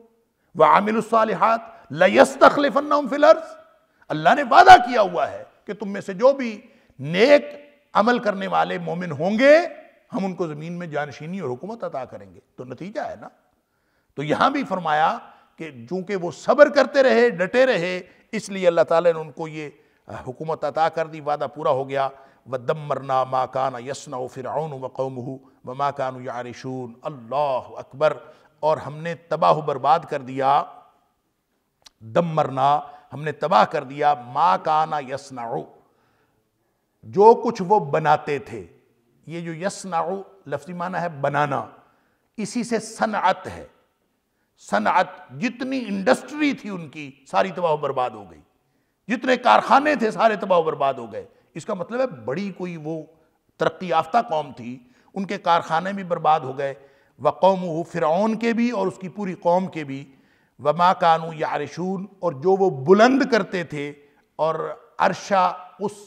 Speaker 1: अल्लाह ने वादा किया हुआ है कि तुम में से जो भी नेक अमल करने वाले मोमिन होंगे हम उनको ज़मीन में जानशीनी और हुकूमत अता करेंगे तो नतीजा है ना तो यहां भी फरमाया कि चूँकि वो सब्र करते रहे डटे रहे इसलिए अल्लाह ताला ने उनको ये हुकूमत अता कर दी वादा पूरा हो गया व मरना माँ कान यसना फ़िरौन व कौम व माँ कान यारशून अल्लाह अकबर और हमने तबाह बर्बाद कर दिया दम मरना हमने तबाह कर दिया माँ काना यसना जो कुछ वो बनाते थे ये जो यसना लफ्जी माना है बनाना इसी से सनअत है सनअत जितनी इंडस्ट्री थी उनकी सारी तबाह बर्बाद हो गई जितने कारखाने थे सारे तबाह बर्बाद हो गए इसका मतलब है बड़ी कोई वो तरक्की याफ्ता कौम थी उनके कारखाने भी बर्बाद हो गए व कौम फ़िरौन के भी और उसकी पूरी कौम के भी व माँ कानू यारशून और जो वो बुलंद करते थे और अरशा उस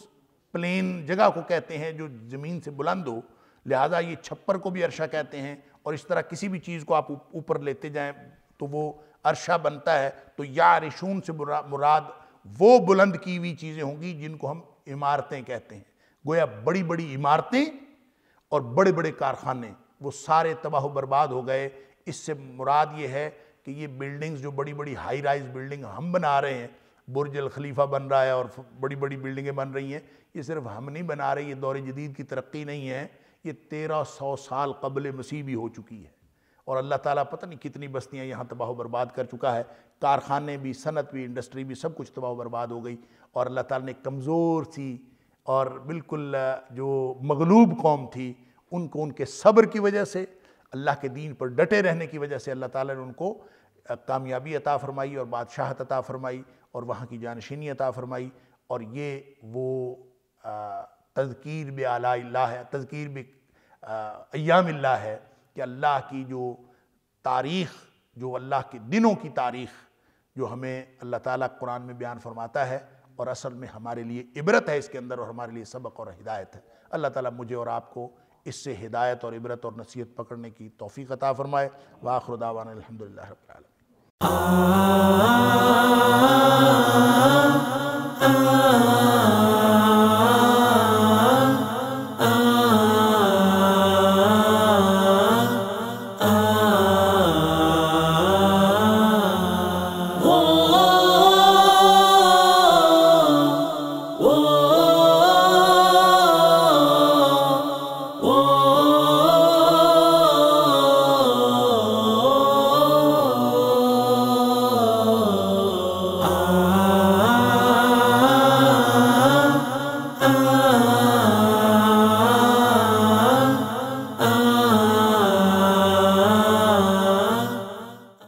Speaker 1: प्लेन जगह को कहते हैं जो ज़मीन से बुलंद हो लिहाजा ये छप्पर को भी अरशा कहते हैं और इस तरह किसी भी चीज़ को आप ऊपर लेते जाएं तो वो अरशा बनता है तो या रिशून से मुराद वो बुलंद की हुई चीज़ें होंगी जिनको हम इमारतें कहते हैं गोया बड़ी बड़ी इमारतें और बड़े बड़े कारखाने वो सारे तबाह बर्बाद हो गए इससे मुराद ये है कि ये बिल्डिंग्स जो बड़ी बड़ी हाई राइज बिल्डिंग हम बना रहे हैं बुरजल अल खलीफा बन रहा है और बड़ी बड़ी बिल्डिंगें बन रही हैं ये सिर्फ हम नहीं बना रहे ये दौरे जदीद की तरक्की नहीं है ये तेरह सौ साल कबल मसीह भी हो चुकी है और अल्लाह ताला पता नहीं कितनी बस्तियां यहाँ तबाह बर्बाद कर चुका है कारखाने भी सनत भी इंडस्ट्री भी सब कुछ तबाह बर्बाद हो गई और अल्लाह ताला ने कमज़ोर सी और बिल्कुल जो मगलूब कौम थी उनको उनके सब्र की वजह से अल्लाह के दीन पर डटे रहने की वजह से अल्लाह ताला ने उनको कामयाबी अता फ़रमाई और बादशाहत अता फ़रमाई और वहाँ की जानशीनी अता फ़रमाई और ये वो तज़कीर बला है तज़कीर बयाम है कि अल्लाह की जो तारीख़ जो अल्लाह के दिनों की तारीख़ जो हमें अल्लाह ताला कुरान में बयान फरमाता है और असल में हमारे लिए इबरत है इसके अंदर और हमारे लिए सबक और हिदायत है अल्लाह ताला मुझे और आपको इससे हिदायत और इबरत और नसीहत पकड़ने की तौफीक अता फ़रमाए
Speaker 2: वाखुरदावान अलहमदिल्ला